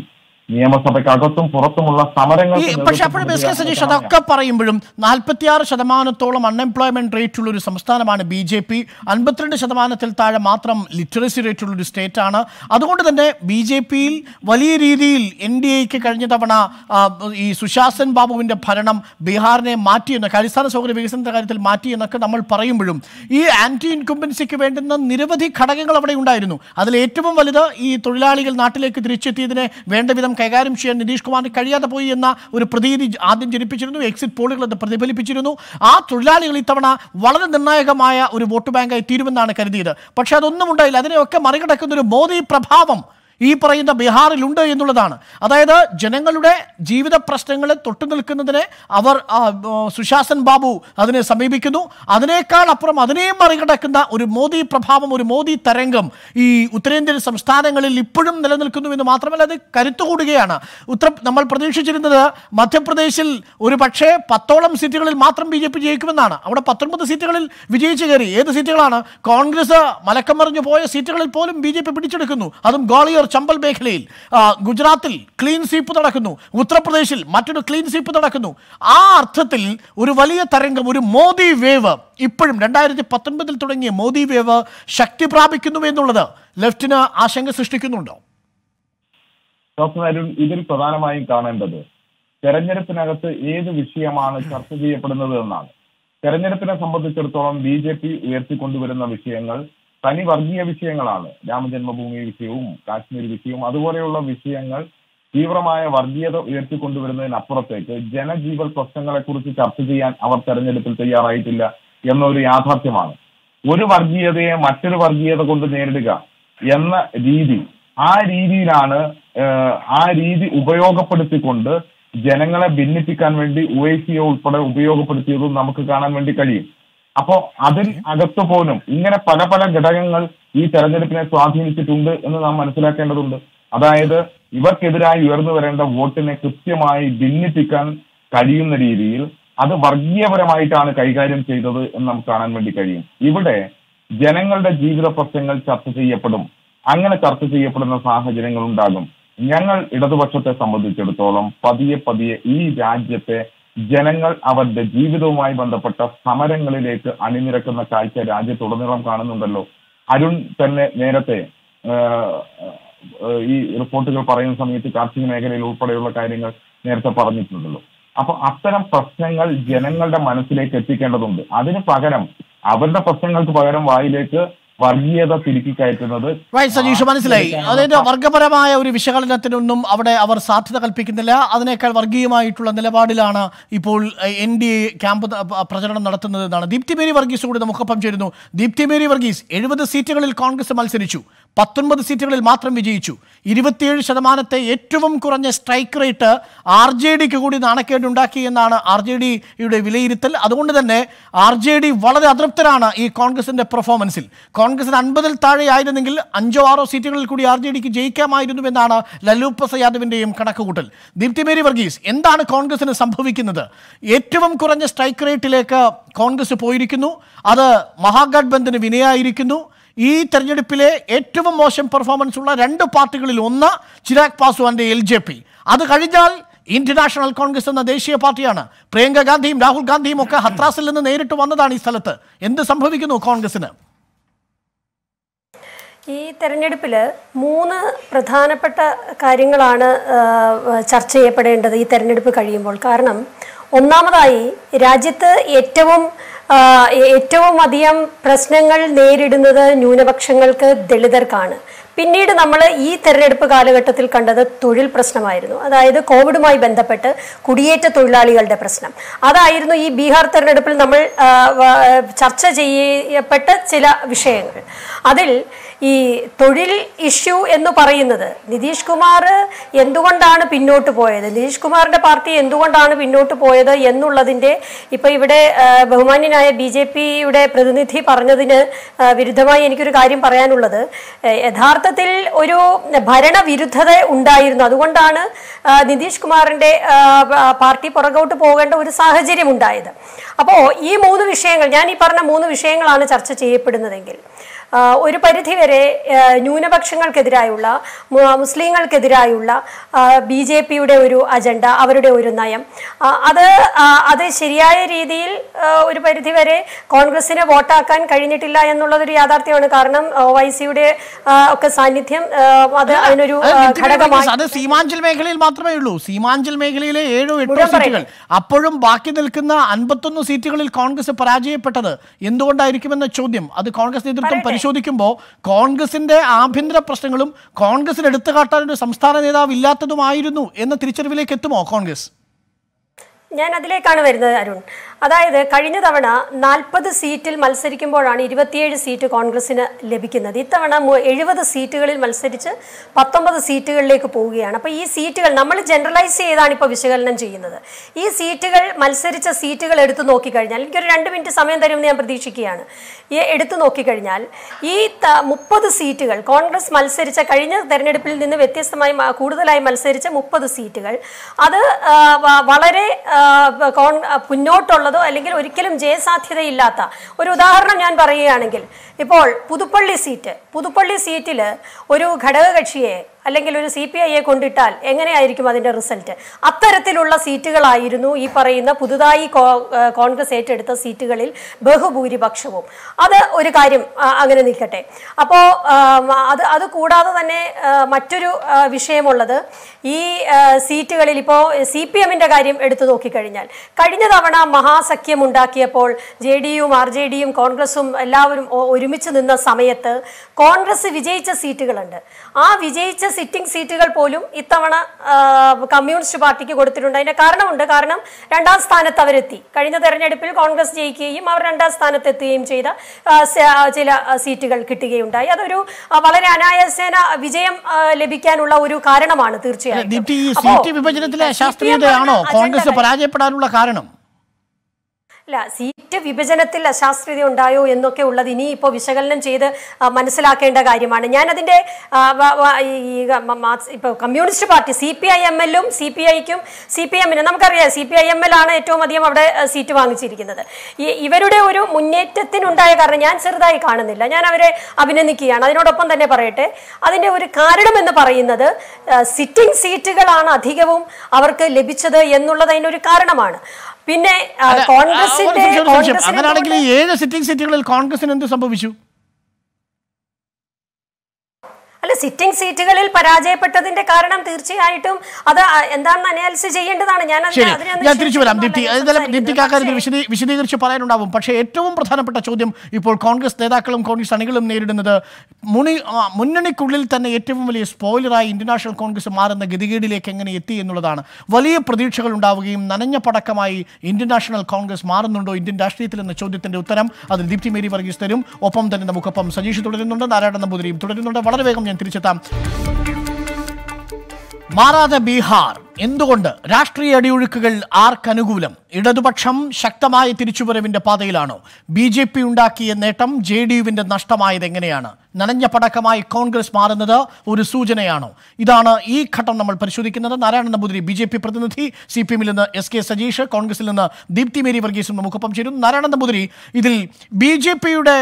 നിയമസഭയ്ക്കകത്തും പുറത്തുമുള്ള സമരങ്ങൾ പക്ഷെ അപ്പോഴും എസ് കെ സജീഷ് അതൊക്കെ പറയുമ്പോഴും നാൽപ്പത്തിയാറ് ശതമാനത്തോളം അൺഎംപ്ലോയ്മെന്റ് റേറ്റ് ഉള്ള ഒരു സംസ്ഥാനമാണ് ബി ജെ പി അൻപത്തിരണ്ട് ശതമാനത്തിൽ താഴെ മാത്രം ലിറ്ററസി റേറ്റ് ഉള്ള ഒരു സ്റ്റേറ്റ് ആണ് അതുകൊണ്ട് തന്നെ ബി ജെ പിയിൽ വലിയ രീതിയിൽ എൻ ഡി എക്ക് കഴിഞ്ഞ തവണ ഈ സുശാസൻ ബാബുവിന്റെ ഭരണം ബീഹാറിനെ മാറ്റി എന്നൊക്കെ അടിസ്ഥാന സൗകര്യ വികസനത്തിന്റെ കാര്യത്തിൽ മാറ്റി എന്നൊക്കെ നമ്മൾ പറയുമ്പോഴും ഈ ആന്റി ഇൻകുംബൻസിക്ക് വേണ്ടുന്ന നിരവധി ഘടകങ്ങൾ അവിടെ ഉണ്ടായിരുന്നു അതിൽ ഏറ്റവും വലുത് ഈ തൊഴിലാളികൾ നാട്ടിലേക്ക് തിരിച്ചെത്തിയതിനെ വേണ്ട വിധം കൈകാര്യം ചെയ്യാൻ നിതീഷ് കുമാറിന് കഴിയാതെ പോയി എന്ന ഒരു പ്രതീതി ആദ്യം ജനിപ്പിച്ചിരുന്നു എക്സിറ്റ് പോളുകൾ അത് പ്രതിഫലിപ്പിച്ചിരുന്നു ആ തൊഴിലാളികൾ ഇത്തവണ വളരെ നിർണായകമായ ഒരു വോട്ട് ബാങ്കായി തീരുമെന്നാണ് കരുതിയത് പക്ഷേ അതൊന്നും ഉണ്ടായില്ല അതിനെയൊക്കെ മറികടക്കുന്ന ഒരു മോദി പ്രഭാവം ഈ പറയുന്ന ബീഹാറിലുണ്ട് എന്നുള്ളതാണ് അതായത് ജനങ്ങളുടെ ജീവിത പ്രശ്നങ്ങളെ തൊട്ടു നിൽക്കുന്നതിന് അവർ സുശാസൻ ബാബു അതിനെ സമീപിക്കുന്നു അതിനേക്കാൾ അപ്പുറം അതിനെയും മറികടക്കുന്ന ഒരു മോദി പ്രഭാവം ഒരു മോദി തരംഗം ഈ ഉത്തരേന്ത്യൻ സംസ്ഥാനങ്ങളിൽ ഇപ്പോഴും നിലനിൽക്കുന്നു എന്ന് മാത്രമല്ല അത് കരുത്തുകൂടുകയാണ് ഉത്തര നമ്മൾ പ്രതീക്ഷിച്ചിരുന്നത് മധ്യപ്രദേശിൽ ഒരു പക്ഷേ പത്തോളം സീറ്റുകളിൽ മാത്രം ബി ജെ പി ജയിക്കുമെന്നാണ് അവിടെ പത്തൊൻപത് സീറ്റുകളിൽ വിജയിച്ചു കയറി ഏത് സീറ്റുകളാണ് കോൺഗ്രസ് മറിഞ്ഞു പോയ സീറ്റുകളിൽ പോലും ബി ജെ പി പിടിച്ചെടുക്കുന്നു അതും ഗോളിയർ ചമ്പൽ മേഖലയിൽ ഗുജറാത്തിൽ ക്ലീൻ സ്വീപ്പ് നടക്കുന്നു ഉത്തർപ്രദേശിൽ മറ്റൊരു ക്ലീൻ സ്വീപ്പ് നടക്കുന്നു ആ അർത്ഥത്തിൽ ഒരു വലിയ തരംഗം ഒരു മോദി വേവ് ഇപ്പോഴും രണ്ടായിരത്തി പത്തൊൻപതിൽ തുടങ്ങിയ മോദി വേവ് ശക്തി പ്രാപിക്കുന്നു എന്നുള്ളത് ലെഫ്റ്റിന് ആശങ്ക സൃഷ്ടിക്കുന്നുണ്ടോ ഇതിൽ പ്രധാനമായും കാണേണ്ടത് തെരഞ്ഞെടുപ്പിനകത്ത് ഏത് വിഷയമാണ് ചർച്ച ചെയ്യപ്പെടുന്നത് എന്നാണ് തെരഞ്ഞെടുപ്പിനെ സംബന്ധിച്ചിടത്തോളം ബി ജെ പി ഉയർത്തിക്കൊണ്ടുവരുന്ന വിഷയങ്ങൾ തനി വർഗീയ വിഷയങ്ങളാണ് രാമജന്മഭൂമി വിഷയവും കാശ്മീർ വിഷയവും അതുപോലെയുള്ള വിഷയങ്ങൾ തീവ്രമായ വർഗീയത ഉയർത്തിക്കൊണ്ടുവരുന്നതിനപ്പുറത്തേക്ക് ജനജീവൻ പ്രശ്നങ്ങളെക്കുറിച്ച് ചർച്ച ചെയ്യാൻ അവർ തെരഞ്ഞെടുപ്പിൽ തയ്യാറായിട്ടില്ല എന്നൊരു യാഥാർത്ഥ്യമാണ് ഒരു വർഗീയതയെ മറ്റൊരു വർഗീയത കൊണ്ട് നേരിടുക എന്ന രീതി ആ രീതിയിലാണ് ആ രീതി ഉപയോഗപ്പെടുത്തിക്കൊണ്ട് ജനങ്ങളെ ഭിന്നിപ്പിക്കാൻ വേണ്ടി ഒ ഉൾപ്പെടെ ഉപയോഗപ്പെടുത്തിയതും നമുക്ക് കാണാൻ വേണ്ടി കഴിയും അപ്പോ അതിൽ അകത്തു പോലും ഇങ്ങനെ പല പല ഘടകങ്ങൾ ഈ തെരഞ്ഞെടുപ്പിനെ സ്വാധീനിച്ചിട്ടുണ്ട് എന്ന് നാം മനസ്സിലാക്കേണ്ടതുണ്ട് അതായത് ഇവർക്കെതിരായി ഉയർന്നു വരേണ്ട വോട്ടിനെ കൃത്യമായി ഭിന്നിപ്പിക്കാൻ കഴിയുന്ന രീതിയിൽ അത് വർഗീയപരമായിട്ടാണ് കൈകാര്യം ചെയ്തത് എന്ന് നമുക്ക് കാണാൻ വേണ്ടി കഴിയും ഇവിടെ ജനങ്ങളുടെ ജീവിത പ്രശ്നങ്ങൾ ചർച്ച ചെയ്യപ്പെടും അങ്ങനെ ചർച്ച ചെയ്യപ്പെടുന്ന സാഹചര്യങ്ങൾ ഉണ്ടാകും ഞങ്ങൾ ഇടതുപക്ഷത്തെ സംബന്ധിച്ചിടത്തോളം പതിയെ പതിയെ ഈ രാജ്യത്തെ ജനങ്ങൾ അവരുടെ ജീവിതവുമായി ബന്ധപ്പെട്ട സമരങ്ങളിലേക്ക് അണിനിരക്കുന്ന കാഴ്ച രാജ്യത്തുടനീളം കാണുന്നുണ്ടല്ലോ അരുൺ തന്നെ നേരത്തെ ഈ റിപ്പോർട്ടുകൾ പറയുന്ന സമയത്ത് കാർഷിക മേഖലയിൽ ഉൾപ്പെടെയുള്ള കാര്യങ്ങൾ നേരത്തെ പറഞ്ഞിട്ടുണ്ടല്ലോ അപ്പൊ അത്തരം പ്രശ്നങ്ങൾ ജനങ്ങളുടെ മനസ്സിലേക്ക് എത്തിക്കേണ്ടതുണ്ട് അതിന് പകരം അവരുടെ പ്രശ്നങ്ങൾക്ക് പകരം വായിലേക്ക് വർഗീയത തിരുക്കി കയറ്റുന്നത് സജീഷ് മനസ്സിലായി അതായത് വർഗപരമായ ഒരു വിശകലനത്തിനൊന്നും അവിടെ അവർ സാധ്യത കൽപ്പിക്കുന്നില്ല അതിനേക്കാൾ വർഗീയമായിട്ടുള്ള നിലപാടിലാണ് ഇപ്പോൾ എൻ ഡി എ ക്യാമ്പ് പ്രചരണം നടത്തുന്നത് എന്നാണ് ദീപ്തി മേരി വർഗീസ് കൂടി നമുക്കൊപ്പം ചേരുന്നു ദീപ്തി മേരി വർഗീസ് എഴുപത് സീറ്റുകളിൽ കോൺഗ്രസ് മത്സരിച്ചു പത്തൊൻപത് സീറ്റുകളിൽ മാത്രം വിജയിച്ചു ഇരുപത്തിയേഴ് ശതമാനത്തെ ഏറ്റവും കുറഞ്ഞ സ്ട്രൈക്ക് റേറ്റ് ആർ ജെ ഡിക്ക് കൂടി നാണക്കേടുണ്ടാക്കി എന്നാണ് ആർ ജെ ഡിയുടെ വിലയിരുത്തൽ അതുകൊണ്ട് തന്നെ ആർ ജെ ഡി വളരെ അതൃപ്തരാണ് ഈ കോൺഗ്രസിന്റെ പെർഫോമൻസിൽ കോൺഗ്രസിന് അൻപതിൽ താഴെയായിരുന്നെങ്കിൽ അഞ്ചോ ആറോ സീറ്റുകളിൽ കൂടി ആർ ജെ ഡിക്ക് ജയിക്കാമായിരുന്നു എന്നാണ് ലല്ലു പ്രസാദ് യാദവിൻ്റെയും കണക്കുകൂട്ടൽ ദീപ്തി മേരി വർഗീസ് എന്താണ് കോൺഗ്രസിന് സംഭവിക്കുന്നത് ഏറ്റവും കുറഞ്ഞ സ്ട്രൈക്ക് റേറ്റിലേക്ക് കോൺഗ്രസ് പോയിരിക്കുന്നു അത് മഹാഗഡ്ബന്ധന് വിനയായിരിക്കുന്നു ഈ തെരഞ്ഞെടുപ്പിലെ ഏറ്റവും മോശം പെർഫോമൻസ് ഉള്ള രണ്ട് പാർട്ടികളിൽ ഒന്ന് ചിരാഗ് പാസ്വാന്റെ എൽ ജെ പി അത് കഴിഞ്ഞാൽ ഇന്ത്യൻ നാഷണൽ കോൺഗ്രസ് എന്ന ദേശീയ പാർട്ടിയാണ് പ്രിയങ്ക ഗാന്ധിയും രാഹുൽ ഗാന്ധിയും ഒക്കെ ഹത്രാസിൽ നിന്ന് നേരിട്ട് വന്നതാണ് ഈ സ്ഥലത്ത് എന്ത് സംഭവിക്കുന്നു കോൺഗ്രസിന് ഈ തെരഞ്ഞെടുപ്പിൽ മൂന്ന് പ്രധാനപ്പെട്ട കാര്യങ്ങളാണ് ചർച്ച ചെയ്യപ്പെടേണ്ടത് ഈ തെരഞ്ഞെടുപ്പ് കഴിയുമ്പോൾ കാരണം ഒന്നാമതായി രാജ്യത്ത് ഏറ്റവും ഏറ്റവും അധികം പ്രശ്നങ്ങൾ നേരിടുന്നത് ന്യൂനപക്ഷങ്ങൾക്ക് ദളിതർക്കാണ് പിന്നീട് നമ്മൾ ഈ തെരഞ്ഞെടുപ്പ് കാലഘട്ടത്തിൽ കണ്ടത് തൊഴിൽ പ്രശ്നമായിരുന്നു അതായത് കോവിഡുമായി ബന്ധപ്പെട്ട് കുടിയേറ്റ തൊഴിലാളികളുടെ പ്രശ്നം അതായിരുന്നു ഈ ബീഹാർ തെരഞ്ഞെടുപ്പിൽ നമ്മൾ ചർച്ച ചെയ്യപ്പെട്ട ചില വിഷയങ്ങൾ അതിൽ ഈ തൊഴിൽ ഇഷ്യൂ എന്ന് പറയുന്നത് നിതീഷ് കുമാർ എന്തുകൊണ്ടാണ് പിന്നോട്ട് പോയത് നിതീഷ് കുമാറിൻ്റെ പാർട്ടി എന്തുകൊണ്ടാണ് പിന്നോട്ട് പോയത് എന്നുള്ളതിൻ്റെ ഇപ്പോൾ ഇവിടെ ബഹുമാന്യനായ ബി ജെ പിയുടെ പ്രതിനിധി പറഞ്ഞതിന് വിരുദ്ധമായി എനിക്കൊരു കാര്യം പറയാനുള്ളത് യഥാർത്ഥ യഥാർത്ഥത്തിൽ ഒരു ഭരണവിരുദ്ധത ഉണ്ടായിരുന്നു അതുകൊണ്ടാണ് നിതീഷ് കുമാറിൻ്റെ പാർട്ടി പുറകോട്ട് പോകേണ്ട ഒരു സാഹചര്യം ഉണ്ടായത് അപ്പോൾ ഈ മൂന്ന് വിഷയങ്ങൾ ഞാൻ ഈ പറഞ്ഞ മൂന്ന് വിഷയങ്ങളാണ് ചർച്ച ചെയ്യപ്പെടുന്നതെങ്കിൽ ഒരു പരിധിവരെ ന്യൂനപക്ഷങ്ങൾക്കെതിരായുള്ള മുസ്ലിങ്ങൾക്കെതിരായുള്ള ബി ജെ പിയുടെ ഒരു അജണ്ട അവരുടെ ഒരു നയം അത് അത് ശരിയായ രീതിയിൽ ഒരു പരിധിവരെ കോൺഗ്രസിന് വോട്ടാക്കാൻ കഴിഞ്ഞിട്ടില്ല എന്നുള്ളതൊരു യാഥാർത്ഥ്യമാണ് കാരണം ഒ വൈ സിയുടെ ഒക്കെ സാന്നിധ്യം അത് അതിനൊരു ഘടകമാണ് അത് സീമാഞ്ചൽ മേഖലയിൽ മാത്രമേ ഉള്ളൂ സീമാഞ്ചൽ മേഖലയിലെ ഏഴോ എട്ടോ സീറ്റുകൾ അപ്പോഴും ബാക്കി നിൽക്കുന്ന അൻപത്തൊന്ന് സീറ്റുകളിൽ കോൺഗ്രസ് പരാജയപ്പെട്ടത് എന്തുകൊണ്ടായിരിക്കുമെന്ന ചോദ്യം അത് കോൺഗ്രസ് നേതൃത്വം പരിശോധിക്കുമ്പോൾ കോൺഗ്രസിൻ്റെ ആഭ്യന്തര പ്രശ്നങ്ങളും കോൺഗ്രസിന് എടുത്തു കാട്ടാൻ ഒരു സംസ്ഥാന നേതാവ് ഇല്ലാത്തതുമായിരുന്നു എന്ന തിരിച്ചറിവിലേക്ക് എത്തുമോ കോൺഗ്രസ് ഞാൻ അതിലേക്കാണ് വരുന്നത് അരുൺ അതായത് കഴിഞ്ഞ തവണ നാൽപ്പത് സീറ്റിൽ മത്സരിക്കുമ്പോഴാണ് ഇരുപത്തിയേഴ് സീറ്റ് കോൺഗ്രസിന് ലഭിക്കുന്നത് ഇത്തവണ എഴുപത് സീറ്റുകളിൽ മത്സരിച്ച് പത്തൊമ്പത് സീറ്റുകളിലേക്ക് പോവുകയാണ് അപ്പോൾ ഈ സീറ്റുകൾ നമ്മൾ ജനറലൈസ് ചെയ്താണ് ഇപ്പോൾ വിശകലനം ചെയ്യുന്നത് ഈ സീറ്റുകൾ മത്സരിച്ച സീറ്റുകൾ എടുത്തു നോക്കിക്കഴിഞ്ഞാൽ എനിക്കൊരു രണ്ട് മിനിറ്റ് സമയം തരുമെന്ന് ഞാൻ പ്രതീക്ഷിക്കുകയാണ് ഈ എടുത്തു നോക്കിക്കഴിഞ്ഞാൽ ഈ മുപ്പത് സീറ്റുകൾ കോൺഗ്രസ് മത്സരിച്ച കഴിഞ്ഞ തെരഞ്ഞെടുപ്പിൽ നിന്ന് വ്യത്യസ്തമായി കൂടുതലായി മത്സരിച്ച മുപ്പത് സീറ്റുകൾ അത് വളരെ കോൺ മുന്നോട്ടുള്ള ഉള്ളതോ അല്ലെങ്കിൽ ഒരിക്കലും ജയസാധ്യതയില്ലാത്ത ഒരു ഉദാഹരണം ഞാൻ പറയുകയാണെങ്കിൽ ഇപ്പോൾ പുതുപ്പള്ളി സീറ്റ് പുതുപ്പള്ളി സീറ്റിൽ ഒരു കക്ഷിയെ അല്ലെങ്കിൽ ഒരു സി പി ഐയെ കൊണ്ടിട്ടാൽ എങ്ങനെയായിരിക്കും അതിന്റെ റിസൾട്ട് അത്തരത്തിലുള്ള സീറ്റുകളായിരുന്നു ഈ പറയുന്ന പുതുതായി കോൺഗ്രസ് ഏറ്റെടുത്ത സീറ്റുകളിൽ ബഹുഭൂരിപക്ഷവും അത് ഒരു കാര്യം അങ്ങനെ നിൽക്കട്ടെ അപ്പോൾ അത് അത് കൂടാതെ തന്നെ മറ്റൊരു വിഷയമുള്ളത് ഈ സീറ്റുകളിൽ ഇപ്പോൾ സി പി എമ്മിൻ്റെ കാര്യം എടുത്തു നോക്കിക്കഴിഞ്ഞാൽ കഴിഞ്ഞ തവണ മഹാസഖ്യം ഉണ്ടാക്കിയപ്പോൾ ജെ ഡി യുവും ആർ ജെ ഡിയും കോൺഗ്രസും എല്ലാവരും ഒരുമിച്ച് നിന്ന സമയത്ത് കോൺഗ്രസ് വിജയിച്ച സീറ്റുകളുണ്ട് ആ വിജയിച്ച സിറ്റിംഗ് സീറ്റുകൾ പോലും ഇത്തവണ കമ്മ്യൂണിസ്റ്റ് പാർട്ടിക്ക് കൊടുത്തിട്ടുണ്ട് അതിന്റെ കാരണമുണ്ട് കാരണം രണ്ടാം സ്ഥാനത്ത് അവരെത്തി കഴിഞ്ഞ തെരഞ്ഞെടുപ്പിൽ കോൺഗ്രസ് ജയിക്കുകയും അവർ രണ്ടാം സ്ഥാനത്തെത്തുകയും ചെയ്ത ചില സീറ്റുകൾ കിട്ടുകയുണ്ടായി അതൊരു വളരെ അനായാസേന വിജയം ലഭിക്കാനുള്ള ഒരു കാരണമാണ് തീർച്ചയായും വിഭജനത്തിലെ ശാസ്ത്രീയതയാണോ കോൺഗ്രസ് പരാജയപ്പെടാനുള്ള കാരണം ഇല്ല സീറ്റ് വിഭജനത്തിൽ അശാസ്ത്രീയത ഉണ്ടായോ എന്നൊക്കെ ഉള്ളത് ഇനി ഇപ്പോൾ വിശകലനം ചെയ്ത് മനസ്സിലാക്കേണ്ട കാര്യമാണ് ഞാൻ അതിൻ്റെ ഇപ്പോൾ communist party C P I എല്ലും സി പി ഐക്കും സി പി എമ്മിനും നമുക്കറിയാം സി പി ഐ ആണ് ഏറ്റവും അധികം അവിടെ സീറ്റ് വാങ്ങിച്ചിരിക്കുന്നത് ഇവരുടെ ഒരു മുന്നേറ്റത്തിനുണ്ടായ കാരണം ഞാൻ ചെറുതായി കാണുന്നില്ല ഞാൻ അവരെ അഭിനന്ദിക്കുകയാണ് അതിനോടൊപ്പം തന്നെ പറയട്ടെ അതിൻ്റെ ഒരു കാരണം എന്ന് പറയുന്നത് സിറ്റിംഗ് സീറ്റുകളാണ് അധികവും അവർക്ക് ലഭിച്ചത് എന്നുള്ളത് അതിനൊരു കാരണമാണ് പിന്നെ കോൺഗ്രസിന്റെ അങ്ങനെയാണെങ്കിൽ ഏഴ് സിറ്റിംഗ് സീറ്റുകളിൽ കോൺഗ്രസിന് എന്ത് സംഭവിച്ചു അല്ല സിറ്റിംഗ് സീറ്റുകളിൽ പരാജയപ്പെട്ടതിന്റെ കാരണം തീർച്ചയായിട്ടും അത് എന്താണെന്ന് അനാലിസ് ചെയ്യേണ്ടതാണ് ഞാൻ ഞാൻ തിരിച്ചു വരാം ദീപ്തി ദീപ്തി കാര്യത്തിൽ വിശദീകരിച്ച് പറയാനുണ്ടാവും പക്ഷേ ഏറ്റവും പ്രധാനപ്പെട്ട ചോദ്യം ഇപ്പോൾ കോൺഗ്രസ് നേതാക്കളും കോൺഗ്രസ് അണികളും നേരിടുന്നത് മുണി മുന്നണിക്കുള്ളിൽ തന്നെ ഏറ്റവും വലിയ സ്പോയിലറായി ഇന്ത്യൻ നാഷണൽ കോൺഗ്രസ് മാറുന്ന ഗതികേടിലേക്ക് എങ്ങനെ എത്തി എന്നുള്ളതാണ് വലിയ പ്രതീക്ഷകൾ ഉണ്ടാവുകയും നനഞ്ഞ പടക്കമായി ഇന്ത്യൻ നാഷണൽ കോൺഗ്രസ് മാറുന്നുണ്ടോ ഇന്ത്യൻ രാഷ്ട്രീയത്തിൽ എന്ന ചോദ്യത്തിന്റെ ഉത്തരം അതിൽ ദീപ്തി മേരി വർഗീസ് തരും ഒപ്പം തന്നെ നമുക്കൊപ്പം സജീഷ് തുടരുന്നുണ്ട് നാരായണ നമ്പൂതിരിയും തുടരുന്നുണ്ട് വളരെ വേഗം തിരിച്ചെത്താം മാറാതെ ബീഹാർ എന്തുകൊണ്ട് രാഷ്ട്രീയ അടിയൊഴുക്കുകൾ ആർക്കനുകൂലം ഇടതുപക്ഷം ശക്തമായ തിരിച്ചുവരവിന്റെ പാതയിലാണോ ബി ജെ പി ഉണ്ടാക്കിയ നേട്ടം ജെ ഡി യുവിന്റെ നഷ്ടമായത് എങ്ങനെയാണ് നനഞ്ഞ പടക്കമായി കോൺഗ്രസ് മാറുന്നത് ഒരു സൂചനയാണോ ഇതാണ് ഈ ഘട്ടം നമ്മൾ പരിശോധിക്കുന്നത് Narayana Namboothiri B J P പ്രതിനിധി സി പി എമ്മിൽ നിന്ന് എസ് കെ സജീഷ് കോൺഗ്രസിൽ നിന്ന് ദീപ്തി മേരി വർഗീസും നമുക്കൊപ്പം ചേരും നാരായണ നമ്പൂതിരി ഇതിൽ ബി ജെ പിയുടെ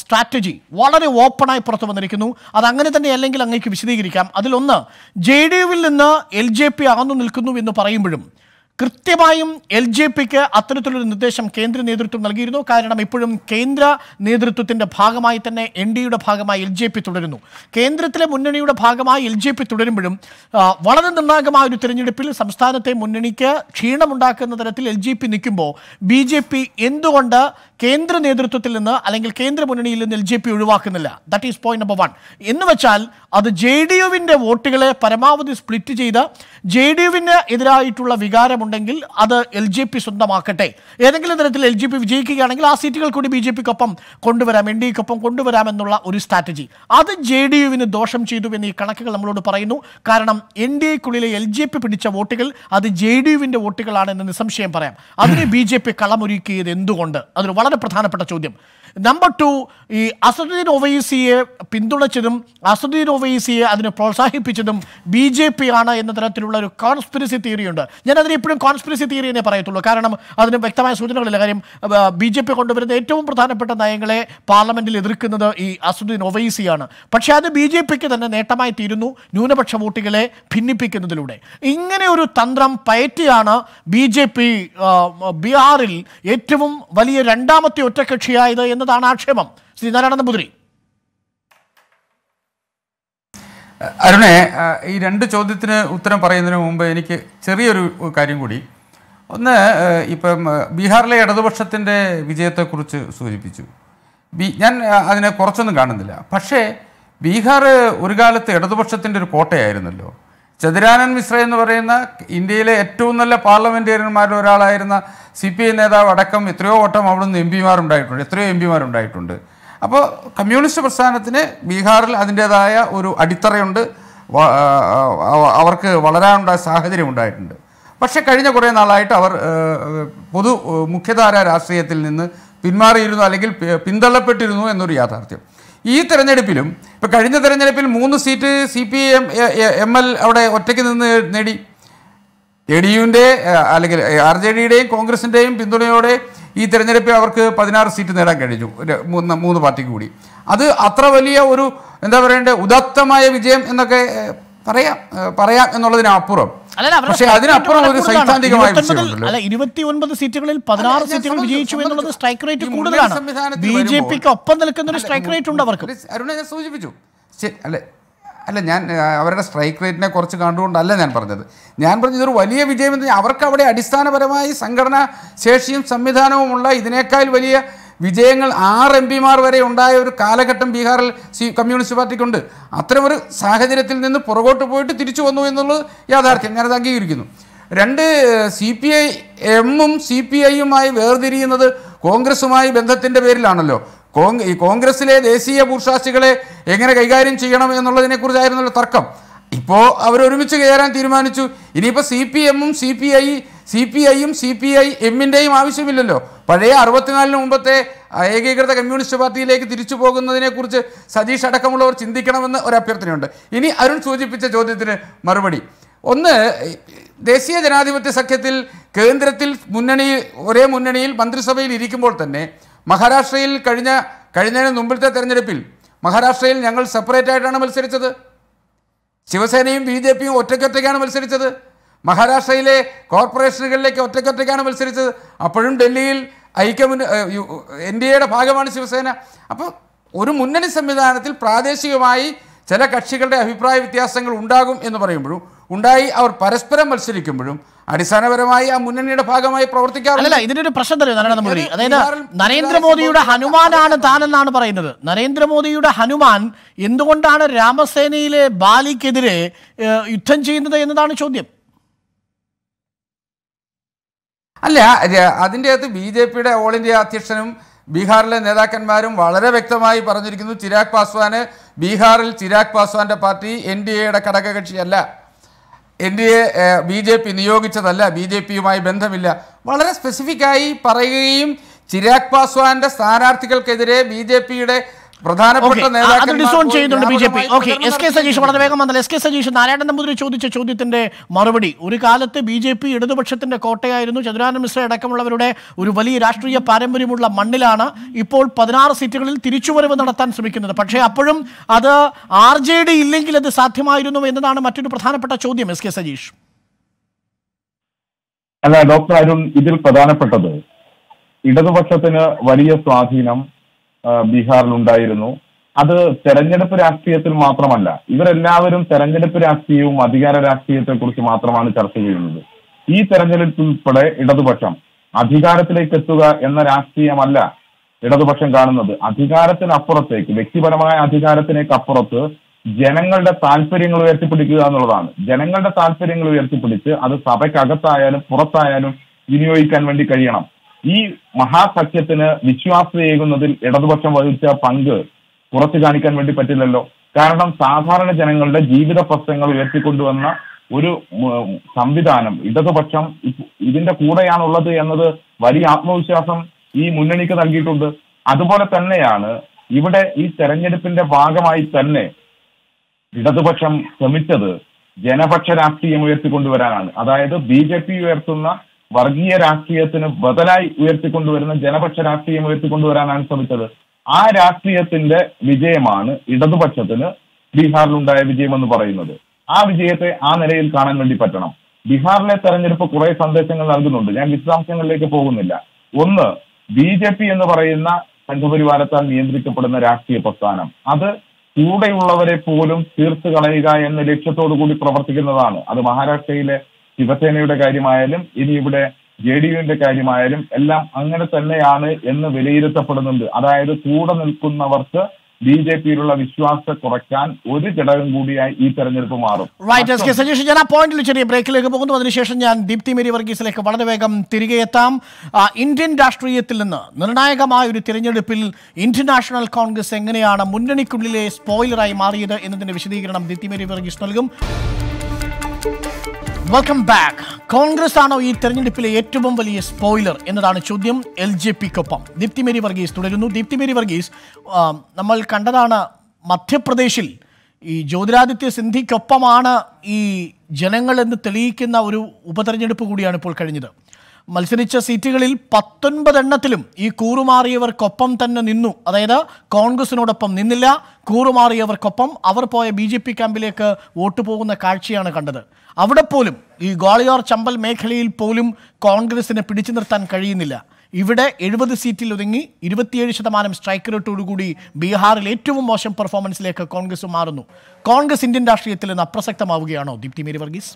സ്ട്രാറ്റജി വളരെ ഓപ്പണായി പുറത്തു വന്നിരിക്കുന്നു അത് അങ്ങനെ തന്നെ അല്ലെങ്കിൽ അങ്ങേക്ക് വിശദീകരിക്കാം അതിലൊന്ന് ജെ ഡി യുവിൽ നിന്ന് എൽ ജെ പി ആകുന്നു ഉയർന്നു നിൽക്കുന്നു എന്ന് പറയുമ്പോഴും കൃത്യമായും എൽ ജെ പിക്ക് അത്തരത്തിലൊരു നിർദ്ദേശം കേന്ദ്ര നേതൃത്വം നൽകിയിരുന്നു കാരണം ഇപ്പോഴും കേന്ദ്ര നേതൃത്വത്തിൻ്റെ ഭാഗമായി തന്നെ എൻ ഡി യുടെ ഭാഗമായി എൽ ജെ പി തുടരുന്നു കേന്ദ്രത്തിലെ മുന്നണിയുടെ ഭാഗമായി എൽ ജെ പി തുടരുമ്പോഴും വളരെ നിർണായകമായ ഒരു തിരഞ്ഞെടുപ്പിൽ സംസ്ഥാനത്തെ മുന്നണിക്ക് ക്ഷീണമുണ്ടാക്കുന്ന തരത്തിൽ എൽ ജെ പി നിൽക്കുമ്പോൾ ബി ജെ പി എന്തുകൊണ്ട് കേന്ദ്ര നേതൃത്വത്തിൽ നിന്ന് അല്ലെങ്കിൽ കേന്ദ്ര മുന്നണിയിൽ നിന്ന് എൽ ജെ പി ഒഴിവാക്കുന്നില്ല that is point number one എന്ന് വെച്ചാൽ അത് ജെ ഡി യുവിൻ്റെ വോട്ടുകളെ പരമാവധി സ്പ്ലിറ്റ് ചെയ്ത് ജെ ഡി യുവിന് എതിരായിട്ടുള്ള വികാരമുണ്ടെങ്കിൽ അത് എൽ ജെ പി സ്വന്തമാക്കട്ടെ ഏതെങ്കിലും തരത്തിൽ എൽ ജെ പി വിജയിക്കുകയാണെങ്കിൽ ആ സീറ്റുകൾ കൂടി ബി ജെ പിക്കൊപ്പം കൊണ്ടുവരാം എൻ ഡി എക്കൊപ്പം കൊണ്ടുവരാമെന്നുള്ള ഒരു സ്ട്രാറ്റജി അത് ജെ ഡി യുവിന് ദോഷം ചെയ്തു എന്ന് ഈ കണക്കുകൾ നമ്മളോട് പറയുന്നു കാരണം എൻ ഡി എക്കുള്ളിലെ എൽ ജെ പി പിടിച്ച വോട്ടുകൾ അത് ജെ ഡി യുവിൻ്റെ വോട്ടുകളാണെന്ന് നിസ്സംശയം പറയാം അതിന് ബി ജെ പി കളമൊരുക്കിയത് എന്തുകൊണ്ട് അതൊരു വളരെ പ്രധാനപ്പെട്ട ചോദ്യം നമ്പർ ടു ഈ അസദുദ്ദീൻ ഒവൈസിയെ പിന്തുണച്ചതും അസദുദ്ദീൻ ഒവൈസിയെ അതിനെ പ്രോത്സാഹിപ്പിച്ചതും ബി ജെ പി ആണ് എന്ന തരത്തിലുള്ള ഒരു കോൺസ്പിരസി തിയറിയുണ്ട് ഞാൻ അതിന് ഇപ്പോഴും കോൺസ്പിരസി തിയറി എന്നേ പറയത്തുള്ളൂ കാരണം അതിന് വ്യക്തമായ സൂചനകളില്ല കാര്യം ബി ജെ പി കൊണ്ടുവരുന്ന ഏറ്റവും പ്രധാനപ്പെട്ട നയങ്ങളെ പാർലമെന്റിൽ എതിർക്കുന്നത് ഈ അസദുദ്ദീൻ ഒവൈസിയാണ് പക്ഷേ അത് ബി ജെ പിക്ക് തന്നെ നേട്ടമായി തീരുന്നു ന്യൂനപക്ഷ വോട്ടുകളെ ഭിന്നിപ്പിക്കുന്നതിലൂടെ ഇങ്ങനെ ഒരു തന്ത്രം പയറ്റിയാണ് ബി ജെ പി ബീഹാറിൽ ഏറ്റവും വലിയ രണ്ടാമത്തെ ഒറ്റകക്ഷിയായത് എന്ന് എന്നതാണ് ആക്ഷേപം ശ്രീനാരായണ നാരായണ അരുണെ ഈ രണ്ട് ചോദ്യത്തിന് ഉത്തരം പറയുന്നതിന് മുമ്പ് എനിക്ക് ചെറിയൊരു കാര്യം കൂടി ഒന്ന് ഇപ്പം ബീഹാറിലെ ഇടതുപക്ഷത്തിൻ്റെ വിജയത്തെക്കുറിച്ച് സൂചിപ്പിച്ചു ബി ഞാൻ അതിനെ കുറച്ചൊന്നും കാണുന്നില്ല പക്ഷേ ബീഹാർ ഒരു കാലത്ത് ഇടതുപക്ഷത്തിൻ്റെ ഒരു കോട്ടയായിരുന്നല്ലോ ചതുരാനന്ദ് മിശ്ര എന്ന് പറയുന്ന ഇന്ത്യയിലെ ഏറ്റവും നല്ല പാർലമെൻറ്റേറിയന്മാരിൽ ഒരാളായിരുന്ന സി പി ഐ നേതാവ് അടക്കം എത്രയോ വട്ടം അവിടെ നിന്ന് എം പിമാരുണ്ടായിട്ടുണ്ട് എത്രയോ എം പിമാരുണ്ടായിട്ടുണ്ട് അപ്പോൾ കമ്മ്യൂണിസ്റ്റ് പ്രസ്ഥാനത്തിന് ബീഹാറിൽ അതിൻ്റേതായ ഒരു അടിത്തറയുണ്ട് അവർക്ക് വളരാനുണ്ടായ സാഹചര്യം ഉണ്ടായിട്ടുണ്ട് പക്ഷെ കഴിഞ്ഞ കുറേ നാളായിട്ട് അവർ പൊതു മുഖ്യധാര രാഷ്ട്രീയത്തിൽ നിന്ന് പിന്മാറിയിരുന്നു അല്ലെങ്കിൽ പിന്തള്ളപ്പെട്ടിരുന്നു എന്നൊരു യാഥാർത്ഥ്യം ഈ തെരഞ്ഞെടുപ്പിലും ഇപ്പോൾ കഴിഞ്ഞ തെരഞ്ഞെടുപ്പിൽ മൂന്ന് seat C P M M L അവിടെ ഒറ്റയ്ക്ക് നിന്ന് നേടി എ ഡി യുവിൻ്റെ അല്ലെങ്കിൽ ആർ ജെ ഡിയുടെയും കോൺഗ്രസിൻ്റെയും പിന്തുണയോടെ ഈ തെരഞ്ഞെടുപ്പിൽ അവർക്ക് പതിനാറ് സീറ്റ് നേടാൻ കഴിഞ്ഞു മൂന്ന് മൂന്ന് പാർട്ടിക്ക് കൂടി അത് അത്ര വലിയ ഒരു എന്താ പറയണ്ടേ ഉദാത്തമായ വിജയം എന്നൊക്കെ പറയാം പറയാം എന്നുള്ളതിനപ്പുറം പക്ഷേ അതിനപ്പുറം ഒരു സൈദ്ധാന്തികമായ അല്ല ഇരുപത്തി സീറ്റുകളിൽ പതിനാറ് സീറ്റുകൾ വിജയിച്ചു എന്നുള്ളത് സ്ട്രൈക്ക് റേറ്റ് കൂടുതലാണ് ബി ജെ പിക്ക് ഒപ്പം നിൽക്കുന്ന ഒരു സ്ട്രൈക്ക് റേറ്റ് ഉണ്ട് അവർക്ക് ഞാൻ സൂചിപ്പിച്ചു അല്ലെ അല്ല ഞാൻ അവരുടെ സ്ട്രൈക്ക് റേറ്റിനെ കുറച്ച് കണ്ടുകൊണ്ടല്ല ഞാൻ പറഞ്ഞത് ഞാൻ പറഞ്ഞത് ഒരു വലിയ വിജയം എന്ന് അവർക്ക് അവിടെ അടിസ്ഥാനപരമായി സംഘടനാ ശേഷിയും സംവിധാനവുമുള്ള ഇതിനേക്കാൾ വലിയ വിജയങ്ങൾ ആറ് എം പിമാർ വരെ ഉണ്ടായ ഒരു കാലഘട്ടം ബീഹാറിൽ സി കമ്മ്യൂണിസ്റ്റ് പാർട്ടിക്കുണ്ട് അത്തരമൊരു സാഹചര്യത്തിൽ നിന്ന് പുറകോട്ട് പോയിട്ട് തിരിച്ചു വന്നു എന്നുള്ളത് യാഥാർത്ഥ്യം ഞാനത് അംഗീകരിക്കുന്നു രണ്ട് സി പി ഐ എമ്മും സി പി ഐയുമായി വേർതിരിയുന്നത് കോൺഗ്രസുമായി ബന്ധത്തിൻ്റെ പേരിലാണല്ലോ കോൺഗ്രസിലെ ദേശീയ ഭൂഷാസികളെ എങ്ങനെ കൈകാര്യം ചെയ്യണം എന്നുള്ളതിനെക്കുറിച്ചായിരുന്നല്ലോ തർക്കം ഇപ്പോൾ അവരൊരുമിച്ച് കയറാൻ തീരുമാനിച്ചു ഇനിയിപ്പോൾ സി പി എമ്മും C P I C P ഐയും സി പി ഐ എമ്മിൻ്റെയും ആവശ്യമില്ലല്ലോ പഴയ അറുപത്തിനാലിന് മുമ്പത്തെ ഏകീകൃത കമ്മ്യൂണിസ്റ്റ് പാർട്ടിയിലേക്ക് തിരിച്ചു പോകുന്നതിനെക്കുറിച്ച് സതീഷ് അടക്കമുള്ളവർ ചിന്തിക്കണമെന്ന് ഒരു അഭ്യർത്ഥനയുണ്ട് ഇനി അരുൺ സൂചിപ്പിച്ച ചോദ്യത്തിന് മറുപടി ഒന്ന് ദേശീയ ജനാധിപത്യ സഖ്യത്തിൽ കേന്ദ്രത്തിൽ മുന്നണി ഒരേ മുന്നണിയിൽ മന്ത്രിസഭയിൽ ഇരിക്കുമ്പോൾ തന്നെ മഹാരാഷ്ട്രയിൽ കഴിഞ്ഞ കഴിഞ്ഞതിന് മുമ്പിലത്തെ തെരഞ്ഞെടുപ്പിൽ മഹാരാഷ്ട്രയിൽ ഞങ്ങൾ സെപ്പറേറ്റ് ആയിട്ടാണ് മത്സരിച്ചത് ശിവസേനയും ബി ജെ പിയും ഒറ്റയ്ക്കൊറ്റയ്ക്കാണ് മത്സരിച്ചത് മഹാരാഷ്ട്രയിലെ കോർപ്പറേഷനുകളിലേക്ക് ഒറ്റയ്ക്കൊറ്റയ്ക്കാണ് മത്സരിച്ചത് അപ്പോഴും ഡൽഹിയിൽ ഐക്യമുന്ന എൻ ഡി എയുടെ ഭാഗമാണ് ശിവസേന അപ്പോൾ ഒരു മുന്നണി സംവിധാനത്തിൽ പ്രാദേശികമായി ചില കക്ഷികളുടെ അഭിപ്രായ വ്യത്യാസങ്ങൾ ഉണ്ടാകും എന്ന് പറയുമ്പോഴും ഉണ്ടായി അവർ പരസ്പരം മത്സരിക്കുമ്പോഴും അടിസ്ഥാനപരമായി ആ മുന്നണിയുടെ ഭാഗമായി പ്രവർത്തിക്കാറില്ല ഇതിന്റെ ഒരു പ്രശ്നം തരും നരേന്ദ്രമോദി അതായത് നരേന്ദ്രമോദിയുടെ ഹനുമാനാണ് താനെന്നാണ് പറയുന്നത് നരേന്ദ്രമോദിയുടെ ഹനുമാൻ എന്തുകൊണ്ടാണ് രാമസേനയിലെ ബാലിക്കെതിരെ യുദ്ധം ചെയ്യുന്നത് എന്നതാണ് ചോദ്യം അല്ല അതിൻ്റെ അകത്ത് ബി ജെ പിയുടെ ഓൾ ഇന്ത്യ അധ്യക്ഷനും ബീഹാറിലെ നേതാക്കന്മാരും വളരെ വ്യക്തമായി പറഞ്ഞിരിക്കുന്നു ചിരാഗ് പാസ്വാന് ബീഹാറിൽ ചിരാഗ് പാസ്വാന്റെ പാർട്ടി എൻ ഡി എയുടെ ഘടകകക്ഷിയല്ല N D A B J P നിയോഗിച്ചതല്ല ബി ജെ പിയുമായി ബന്ധമില്ല വളരെ സ്പെസിഫിക്കായി പറയുകയും ചിരാഗ് പാസ്വാന്റെ സ്ഥാനാർത്ഥികൾക്കെതിരെ ബി ജെ പിയുടെ പ്രധാനപ്പെട്ട വളരെ വേഗം നാരായണൻ നമ്പൂതിരി ചോദിച്ച ചോദ്യത്തിന്റെ മറുപടി ഒരു കാലത്ത് ബി ജെ പി ഇടതുപക്ഷത്തിന്റെ കോട്ടയായിരുന്നു ചതുരാനന്ദ മിശ്ര അടക്കമുള്ളവരുടെ ഒരു വലിയ രാഷ്ട്രീയ പാരമ്പര്യമുള്ള മണ്ണിലാണ് ഇപ്പോൾ പതിനാറ് സീറ്റുകളിൽ തിരിച്ചുവരവ് നടത്താൻ ശ്രമിക്കുന്നത് പക്ഷേ അപ്പോഴും അത് ആർ ജെ ഡി ഇല്ലെങ്കിൽ അത് സാധ്യമായിരുന്നു എന്നതാണ് മറ്റൊരു പ്രധാനപ്പെട്ട ചോദ്യം എസ് കെ സജീഷ് അല്ല ഡോക്ടർ അരുൺ ഇതിൽ പ്രധാനപ്പെട്ടത് ഇടതുപക്ഷത്തിന് വലിയ സ്വാധീനം ബീഹാറിലുണ്ടായിരുന്നു അത് തെരഞ്ഞെടുപ്പ് രാഷ്ട്രീയത്തിൽ മാത്രമല്ല ഇവരെല്ലാവരും തെരഞ്ഞെടുപ്പ് രാഷ്ട്രീയവും അധികാര രാഷ്ട്രീയത്തെ കുറിച്ച് മാത്രമാണ് ചർച്ച ചെയ്യുന്നത് ഈ തെരഞ്ഞെടുപ്പിൽ ഇടതുപക്ഷം അധികാരത്തിലേക്ക് എത്തുക എന്ന രാഷ്ട്രീയമല്ല ഇടതുപക്ഷം കാണുന്നത് അധികാരത്തിനപ്പുറത്തേക്ക് വ്യക്തിപരമായ അധികാരത്തിനേക്ക് അപ്പുറത്ത് ജനങ്ങളുടെ താല്പര്യങ്ങൾ ഉയർത്തിപ്പിടിക്കുക എന്നുള്ളതാണ് ജനങ്ങളുടെ താല്പര്യങ്ങൾ ഉയർത്തിപ്പിടിച്ച് അത് സഭയ്ക്കകത്തായാലും പുറത്തായാലും വിനിയോഗിക്കാൻ വേണ്ടി കഴിയണം ഈ മഹാസഖ്യത്തിന് വിശ്വാസതയേകുന്നതിൽ ഇടതുപക്ഷം വഹിച്ച പങ്ക് പുറത്തു കാണിക്കാൻ വേണ്ടി പറ്റില്ലല്ലോ കാരണം സാധാരണ ജനങ്ങളുടെ ജീവിത പ്രശ്നങ്ങൾ ഉയർത്തിക്കൊണ്ടുവന്ന ഒരു സംവിധാനം ഇടതുപക്ഷം ഇതിന്റെ കൂടെയാണുള്ളത് എന്നത് വലിയ ആത്മവിശ്വാസം ഈ മുന്നണിക്ക് നൽകിയിട്ടുണ്ട് അതുപോലെ തന്നെയാണ് ഇവിടെ ഈ തെരഞ്ഞെടുപ്പിന്റെ ഭാഗമായി തന്നെ ഇടതുപക്ഷം ശ്രമിച്ചത് ജനപക്ഷ രാഷ്ട്രീയം ഉയർത്തിക്കൊണ്ടുവരാനാണ് അതായത് ബി ജെ പി ഉയർത്തുന്ന വർഗീയ രാഷ്ട്രീയത്തിന് ബദലായി ഉയർത്തിക്കൊണ്ടുവരുന്ന ജനപക്ഷ രാഷ്ട്രീയം ഉയർത്തിക്കൊണ്ടുവരാനാണ് ശ്രമിച്ചത് ആ രാഷ്ട്രീയത്തിന്റെ വിജയമാണ് ഇടതുപക്ഷത്തിന് ബീഹാറിലുണ്ടായ വിജയം എന്ന് പറയുന്നത് ആ വിജയത്തെ ആ നിലയിൽ കാണാൻ വേണ്ടി പറ്റണം ബീഹാറിലെ തെരഞ്ഞെടുപ്പ് കുറെ സന്ദേശങ്ങൾ നൽകുന്നുണ്ട് ഞാൻ വിശദാംശങ്ങളിലേക്ക് പോകുന്നില്ല ഒന്ന് ബി ജെ പി എന്ന് പറയുന്ന സംഘപരിവാരത്താൽ നിയന്ത്രിക്കപ്പെടുന്ന രാഷ്ട്രീയ പ്രസ്ഥാനം അത് കൂടെയുള്ളവരെ പോലും തീർത്തു കളയുക എന്ന ലക്ഷ്യത്തോടു കൂടി പ്രവർത്തിക്കുന്നതാണ് അത് മഹാരാഷ്ട്രയിലെ ശിവസേനയുടെ കാര്യമായാലും ഇനി ഇവിടെ ജെ ഡി യുവിന്റെ കാര്യമായാലും എല്ലാം അങ്ങനെ തന്നെയാണ് എന്ന് വിലയിരുത്തപ്പെടുന്നുണ്ട് അതായത് കൂടെ നിൽക്കുന്നവർക്ക് ബി ജെ പിയിലുള്ള വിശ്വാസത്തെ കുറയ്ക്കാൻ ഒരു ഘടകം കൂടിയായി ഈ തെരഞ്ഞെടുപ്പ് മാറും ഞാൻ ആ പോയിന്റിൽ ചെറിയ ബ്രേക്കിലേക്ക് പോകുന്നു അതിനുശേഷം ഞാൻ ദീപ്തി മേരി വർഗീസിലേക്ക് വളരെ വേഗം തിരികെ എത്താം ഇന്ത്യൻ രാഷ്ട്രീയത്തിൽ നിന്ന് നിർണായകമായ ഒരു തിരഞ്ഞെടുപ്പിൽ ഇന്ത്യൻ നാഷണൽ കോൺഗ്രസ് എങ്ങനെയാണ് മുന്നണിക്കുള്ളിലെ സ്പോയിലറായി മാറിയത് എന്നതിന്റെ വിശദീകരണം ദീപ്തി മേരി വർഗീസ് നൽകും വെൽക്കം ബാക്ക് കോൺഗ്രസ് ആണോ ഈ തെരഞ്ഞെടുപ്പിലെ ഏറ്റവും വലിയ സ്പോയിലർ എന്നതാണ് ചോദ്യം എൽ ജെ പിക്കൊപ്പം ദീപ്തി മേരി വർഗീസ് തുടരുന്നു ദീപ്തി മേരി വർഗീസ് നമ്മൾ കണ്ടതാണ് മധ്യപ്രദേശിൽ ഈ ജ്യോതിരാദിത്യ സിന്ധിക്കൊപ്പമാണ് ഈ ജനങ്ങൾ എന്ന് തെളിയിക്കുന്ന ഒരു ഉപതെരഞ്ഞെടുപ്പ് കൂടിയാണ് ഇപ്പോൾ കഴിഞ്ഞത് മത്സരിച്ച സീറ്റുകളിൽ പത്തൊൻപത് എണ്ണത്തിലും ഈ കൂറുമാറിയവർക്കൊപ്പം തന്നെ നിന്നു അതായത് കോൺഗ്രസിനോടൊപ്പം നിന്നില്ല കൂറുമാറിയവർക്കൊപ്പം അവർ പോയ ബി ജെ പി ക്യാമ്പിലേക്ക് വോട്ട് പോകുന്ന കാഴ്ചയാണ് കണ്ടത് അവിടെ പോലും ഈ ഗ്വാളിയോർ ചമ്പൽ മേഖലയിൽ പോലും കോൺഗ്രസിനെ പിടിച്ചു നിർത്താൻ കഴിയുന്നില്ല ഇവിടെ എഴുപത് സീറ്റിൽ ഒതുങ്ങി ഇരുപത്തിയേഴ് ശതമാനം സ്ട്രൈക്ക് റേറ്റോടുകൂടി ബീഹാറിൽ ഏറ്റവും മോശം പെർഫോമൻസിലേക്ക് കോൺഗ്രസ് മാറുന്നു കോൺഗ്രസ് ഇന്ത്യൻ രാഷ്ട്രീയത്തിൽ നിന്ന് അപ്രസക്തമാവുകയാണോ ദീപ്തി മേരി വർഗീസ്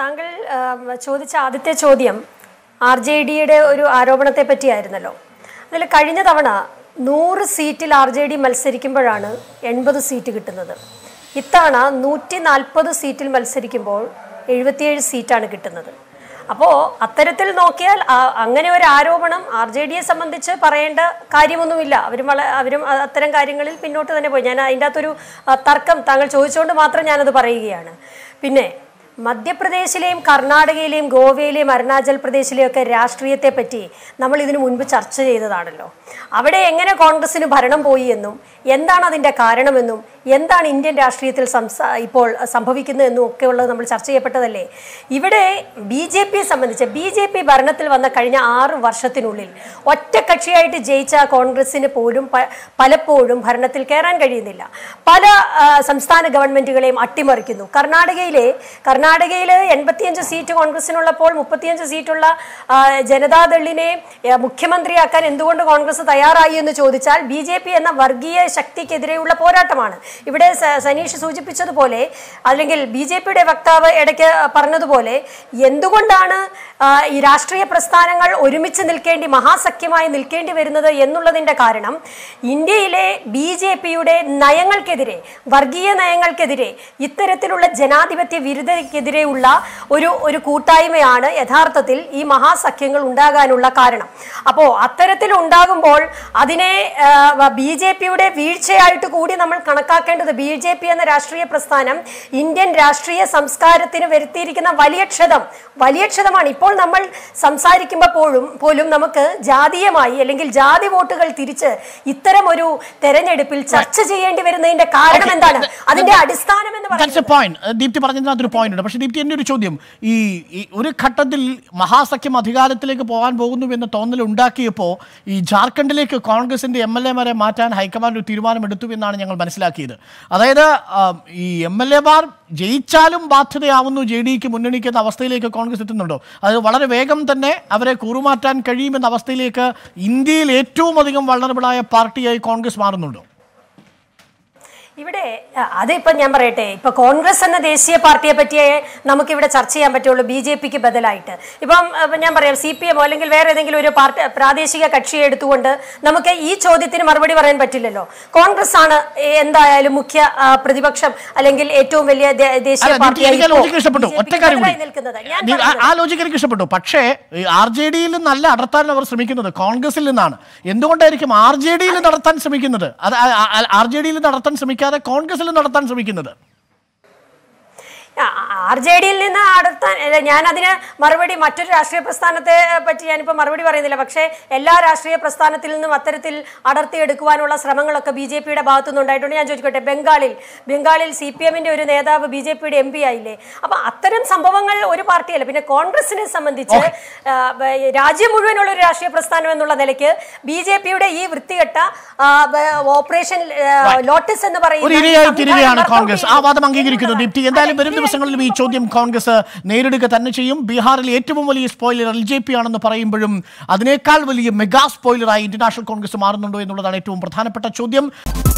താങ്കൾ ചോദിച്ച ആദ്യത്തെ ചോദ്യം ആർ ജെ ഡിയുടെ ഒരു ആരോപണത്തെ പറ്റിയായിരുന്നല്ലോ അതിൽ കഴിഞ്ഞ തവണ നൂറ് സീറ്റിൽ ആർ ജെ ഡി മത്സരിക്കുമ്പോഴാണ് എൺപത് സീറ്റ് കിട്ടുന്നത് ഇത്തവണ നൂറ്റി നാൽപ്പത് സീറ്റിൽ മത്സരിക്കുമ്പോൾ എഴുപത്തിയേഴ് സീറ്റാണ് കിട്ടുന്നത് അപ്പോൾ അത്തരത്തിൽ നോക്കിയാൽ അങ്ങനെ ഒരു ആരോപണം ആർ ജെ ഡിയെ സംബന്ധിച്ച് പറയേണ്ട കാര്യമൊന്നുമില്ല അവരും വള അവരും അത്തരം കാര്യങ്ങളിൽ പിന്നോട്ട് തന്നെ പോയി ഞാൻ അതിൻ്റെ അകത്തൊരു തർക്കം താങ്കൾ ചോദിച്ചുകൊണ്ട് മാത്രം ഞാനത് പറയുകയാണ് പിന്നെ മധ്യപ്രദേശിലെയും കർണാടകയിലെയും ഗോവയിലെയും അരുണാചൽ പ്രദേശിലെയും ഒക്കെ രാഷ്ട്രീയത്തെ പറ്റി നമ്മൾ ഇതിനു മുൻപ് ചർച്ച ചെയ്തതാണല്ലോ അവിടെ എങ്ങനെ കോൺഗ്രസിന് ഭരണം പോയി എന്നും എന്താണ് അതിൻ്റെ കാരണമെന്നും എന്താണ് ഇന്ത്യൻ രാഷ്ട്രീയത്തിൽ സംസാ ഇപ്പോൾ സംഭവിക്കുന്നതെന്നും ഒക്കെ ഉള്ളത് നമ്മൾ ചർച്ച ചെയ്യപ്പെട്ടതല്ലേ ഇവിടെ ബി ജെ പിയെ സംബന്ധിച്ച് ബി ജെ പി ഭരണത്തിൽ വന്ന കഴിഞ്ഞ ആറ് വർഷത്തിനുള്ളിൽ ഒറ്റക്കക്ഷിയായിട്ട് ജയിച്ച കോൺഗ്രസിന് പോലും പലപ്പോഴും ഭരണത്തിൽ കയറാൻ കഴിയുന്നില്ല പല സംസ്ഥാന ഗവൺമെൻറ്റുകളെയും അട്ടിമറിക്കുന്നു കർണാടകയിലെ കർണാടക കർണാടകയിൽ എൺപത്തിയഞ്ച് സീറ്റ് കോൺഗ്രസിനുള്ളപ്പോൾ മുപ്പത്തിയഞ്ച് സീറ്റുള്ള ജനതാദളിനെ മുഖ്യമന്ത്രിയാക്കാൻ എന്തുകൊണ്ട് കോൺഗ്രസ് തയ്യാറായി എന്ന് ചോദിച്ചാൽ ബി ജെ പി എന്ന വർഗീയ ശക്തിക്കെതിരെയുള്ള പോരാട്ടമാണ് ഇവിടെ സനീഷ് സൂചിപ്പിച്ചതുപോലെ അല്ലെങ്കിൽ ബി ജെ പിയുടെ വക്താവ് ഇടയ്ക്ക് പറഞ്ഞതുപോലെ എന്തുകൊണ്ടാണ് ഈ രാഷ്ട്രീയ പ്രസ്ഥാനങ്ങൾ ഒരുമിച്ച് നിൽക്കേണ്ടി മഹാസഖ്യമായി നിൽക്കേണ്ടി വരുന്നത് എന്നുള്ളതിൻ്റെ കാരണം ഇന്ത്യയിലെ ബി ജെ പിയുടെ നയങ്ങൾക്കെതിരെ വർഗീയ നയങ്ങൾക്കെതിരെ ഇത്തരത്തിലുള്ള ജനാധിപത്യ വിരുദ്ധ പാർട്ടിക്കെതിരെയുള്ള ഒരു ഒരു കൂട്ടായ്മയാണ് യഥാർത്ഥത്തിൽ ഈ മഹാസഖ്യങ്ങൾ ഉണ്ടാകാനുള്ള കാരണം അപ്പോൾ അത്തരത്തിൽ ഉണ്ടാകുമ്പോൾ അതിനെ ബി ജെ പിയുടെ വീഴ്ചയായിട്ട് കൂടി നമ്മൾ കണക്കാക്കേണ്ടത് ബി ജെ പി എന്ന രാഷ്ട്രീയ പ്രസ്ഥാനം ഇന്ത്യൻ രാഷ്ട്രീയ സംസ്കാരത്തിന് വരുത്തിയിരിക്കുന്ന വലിയ ക്ഷതം വലിയ ക്ഷതമാണ് ഇപ്പോൾ നമ്മൾ സംസാരിക്കുമ്പോൾ പോലും പോലും നമുക്ക് ജാതീയമായി അല്ലെങ്കിൽ ജാതി വോട്ടുകൾ തിരിച്ച് ഇത്തരം ഒരു തെരഞ്ഞെടുപ്പിൽ ചർച്ച ചെയ്യേണ്ടി വരുന്നതിന്റെ കാരണം എന്താണ് അതിന്റെ അടിസ്ഥാനം എന്ന് പറയുന്നത് ദീപ്തി പറഞ്ഞതിനകത്തൊരു പോയിന്റ് ഉണ്ട് പക്ഷേ ദീപ്തി എൻ്റെ ഒരു ചോദ്യം ഈ ഒരു ഘട്ടത്തിൽ മഹാസഖ്യം അധികാരത്തിലേക്ക് പോകാൻ പോകുന്നു എന്ന തോന്നൽ ഉണ്ടാക്കിയപ്പോൾ ഈ ജാർഖണ്ഡിലേക്ക് കോൺഗ്രസിൻ്റെ എം എൽ മാരെ മാറ്റാൻ ഹൈക്കമാൻഡ് ഒരു തീരുമാനമെടുത്തു എന്നാണ് ഞങ്ങൾ മനസ്സിലാക്കിയത് അതായത് ഈ എം എൽ മാർ ജയിച്ചാലും ബാധ്യതയാവുന്നു ജെ ഡി ക്ക് മുന്നണിക്ക് എന്ന അവസ്ഥയിലേക്ക് കോൺഗ്രസ് എത്തുന്നുണ്ടോ അത് വളരെ വേഗം തന്നെ അവരെ കൂറുമാറ്റാൻ കഴിയുമെന്ന അവസ്ഥയിലേക്ക് ഇന്ത്യയിൽ ഏറ്റവും അധികം വളർബിളായ പാർട്ടിയായി കോൺഗ്രസ് മാറുന്നുണ്ടോ ഇവിടെ അതിപ്പോൾ ഞാൻ പറയട്ടെ ഇപ്പൊ കോൺഗ്രസ് എന്ന ദേശീയ പാർട്ടിയെ പറ്റിയേ നമുക്ക് ഇവിടെ ചർച്ച ചെയ്യാൻ പറ്റുള്ളൂ ബി ജെ പിക്ക് ബദലായിട്ട് ഇപ്പം ഞാൻ പറയാം സി പി എം അല്ലെങ്കിൽ വേറെ ഏതെങ്കിലും ഒരു പാർട്ടി പ്രാദേശിക കക്ഷിയെ എടുത്തുകൊണ്ട് നമുക്ക് ഈ ചോദ്യത്തിന് മറുപടി പറയാൻ പറ്റില്ലല്ലോ കോൺഗ്രസ് ആണ് എന്തായാലും മുഖ്യ പ്രതിപക്ഷം അല്ലെങ്കിൽ ഏറ്റവും വലിയ ദേശീയ പാർട്ടിയായി പക്ഷേ ആർ ജെ ഡിയിൽ നല്ല അടർത്താൻ അവർ ശ്രമിക്കുന്നത് കോൺഗ്രസിൽ നിന്നാണ് എന്തുകൊണ്ടായിരിക്കും ആർ ജെ ഡിയിൽ നടത്താൻ ശ്രമിക്കുന്നത് ആർ ജെ ഡിയിൽ നടത്താൻ ശ്രമിക്കുന്നത് സാധിക്കാതെ കോൺഗ്രസിൽ നടത്താൻ ശ്രമിക്കുന്നത് ആർ ജെ ഡിയിൽ നിന്ന് അടുത്ത ഞാൻ അതിന് മറുപടി മറ്റൊരു രാഷ്ട്രീയ പ്രസ്ഥാനത്തെ പറ്റി ഞാനിപ്പോൾ മറുപടി പറയുന്നില്ല പക്ഷേ എല്ലാ രാഷ്ട്രീയ പ്രസ്ഥാനത്തിൽ നിന്നും അത്തരത്തിൽ എടുക്കുവാനുള്ള ശ്രമങ്ങളൊക്കെ ബി ജെ പിയുടെ ഭാഗത്തു നിന്നുണ്ടായിട്ടുണ്ട് ഞാൻ ചോദിക്കട്ടെ ബംഗാളിൽ ബംഗാളിൽ സി പി എമ്മിൻ്റെ ഒരു നേതാവ് ബി ജെ പിയുടെ എം പി ആയില്ലേ അപ്പം അത്തരം സംഭവങ്ങൾ ഒരു പാർട്ടിയല്ല പിന്നെ കോൺഗ്രസിനെ സംബന്ധിച്ച് രാജ്യം മുഴുവനുള്ള ഒരു രാഷ്ട്രീയ പ്രസ്ഥാനം എന്നുള്ള നിലയ്ക്ക് ബി ജെ പിയുടെ ഈ വൃത്തികെട്ട ഓപ്പറേഷൻ ലോട്ടസ് എന്ന് പറയുന്നത് കോൺഗ്രസ് ആ വാദം എന്തായാലും ദിവസങ്ങളിൽ ഈ ചോദ്യം കോൺഗ്രസ് നേരിടുക തന്നെ ചെയ്യും ബീഹാറിൽ ഏറ്റവും വലിയ സ്പോയിലർ എൽ ജെ പി ആണെന്ന് പറയുമ്പോഴും അതിനേക്കാൾ വലിയ മെഗാ സ്പോയിലറായി ഇന്റർനാഷണൽ നാഷണൽ കോൺഗ്രസ് മാറുന്നുണ്ടോ എന്നുള്ളതാണ് ഏറ്റവും പ്രധാനപ്പെട്ട ചോദ്യം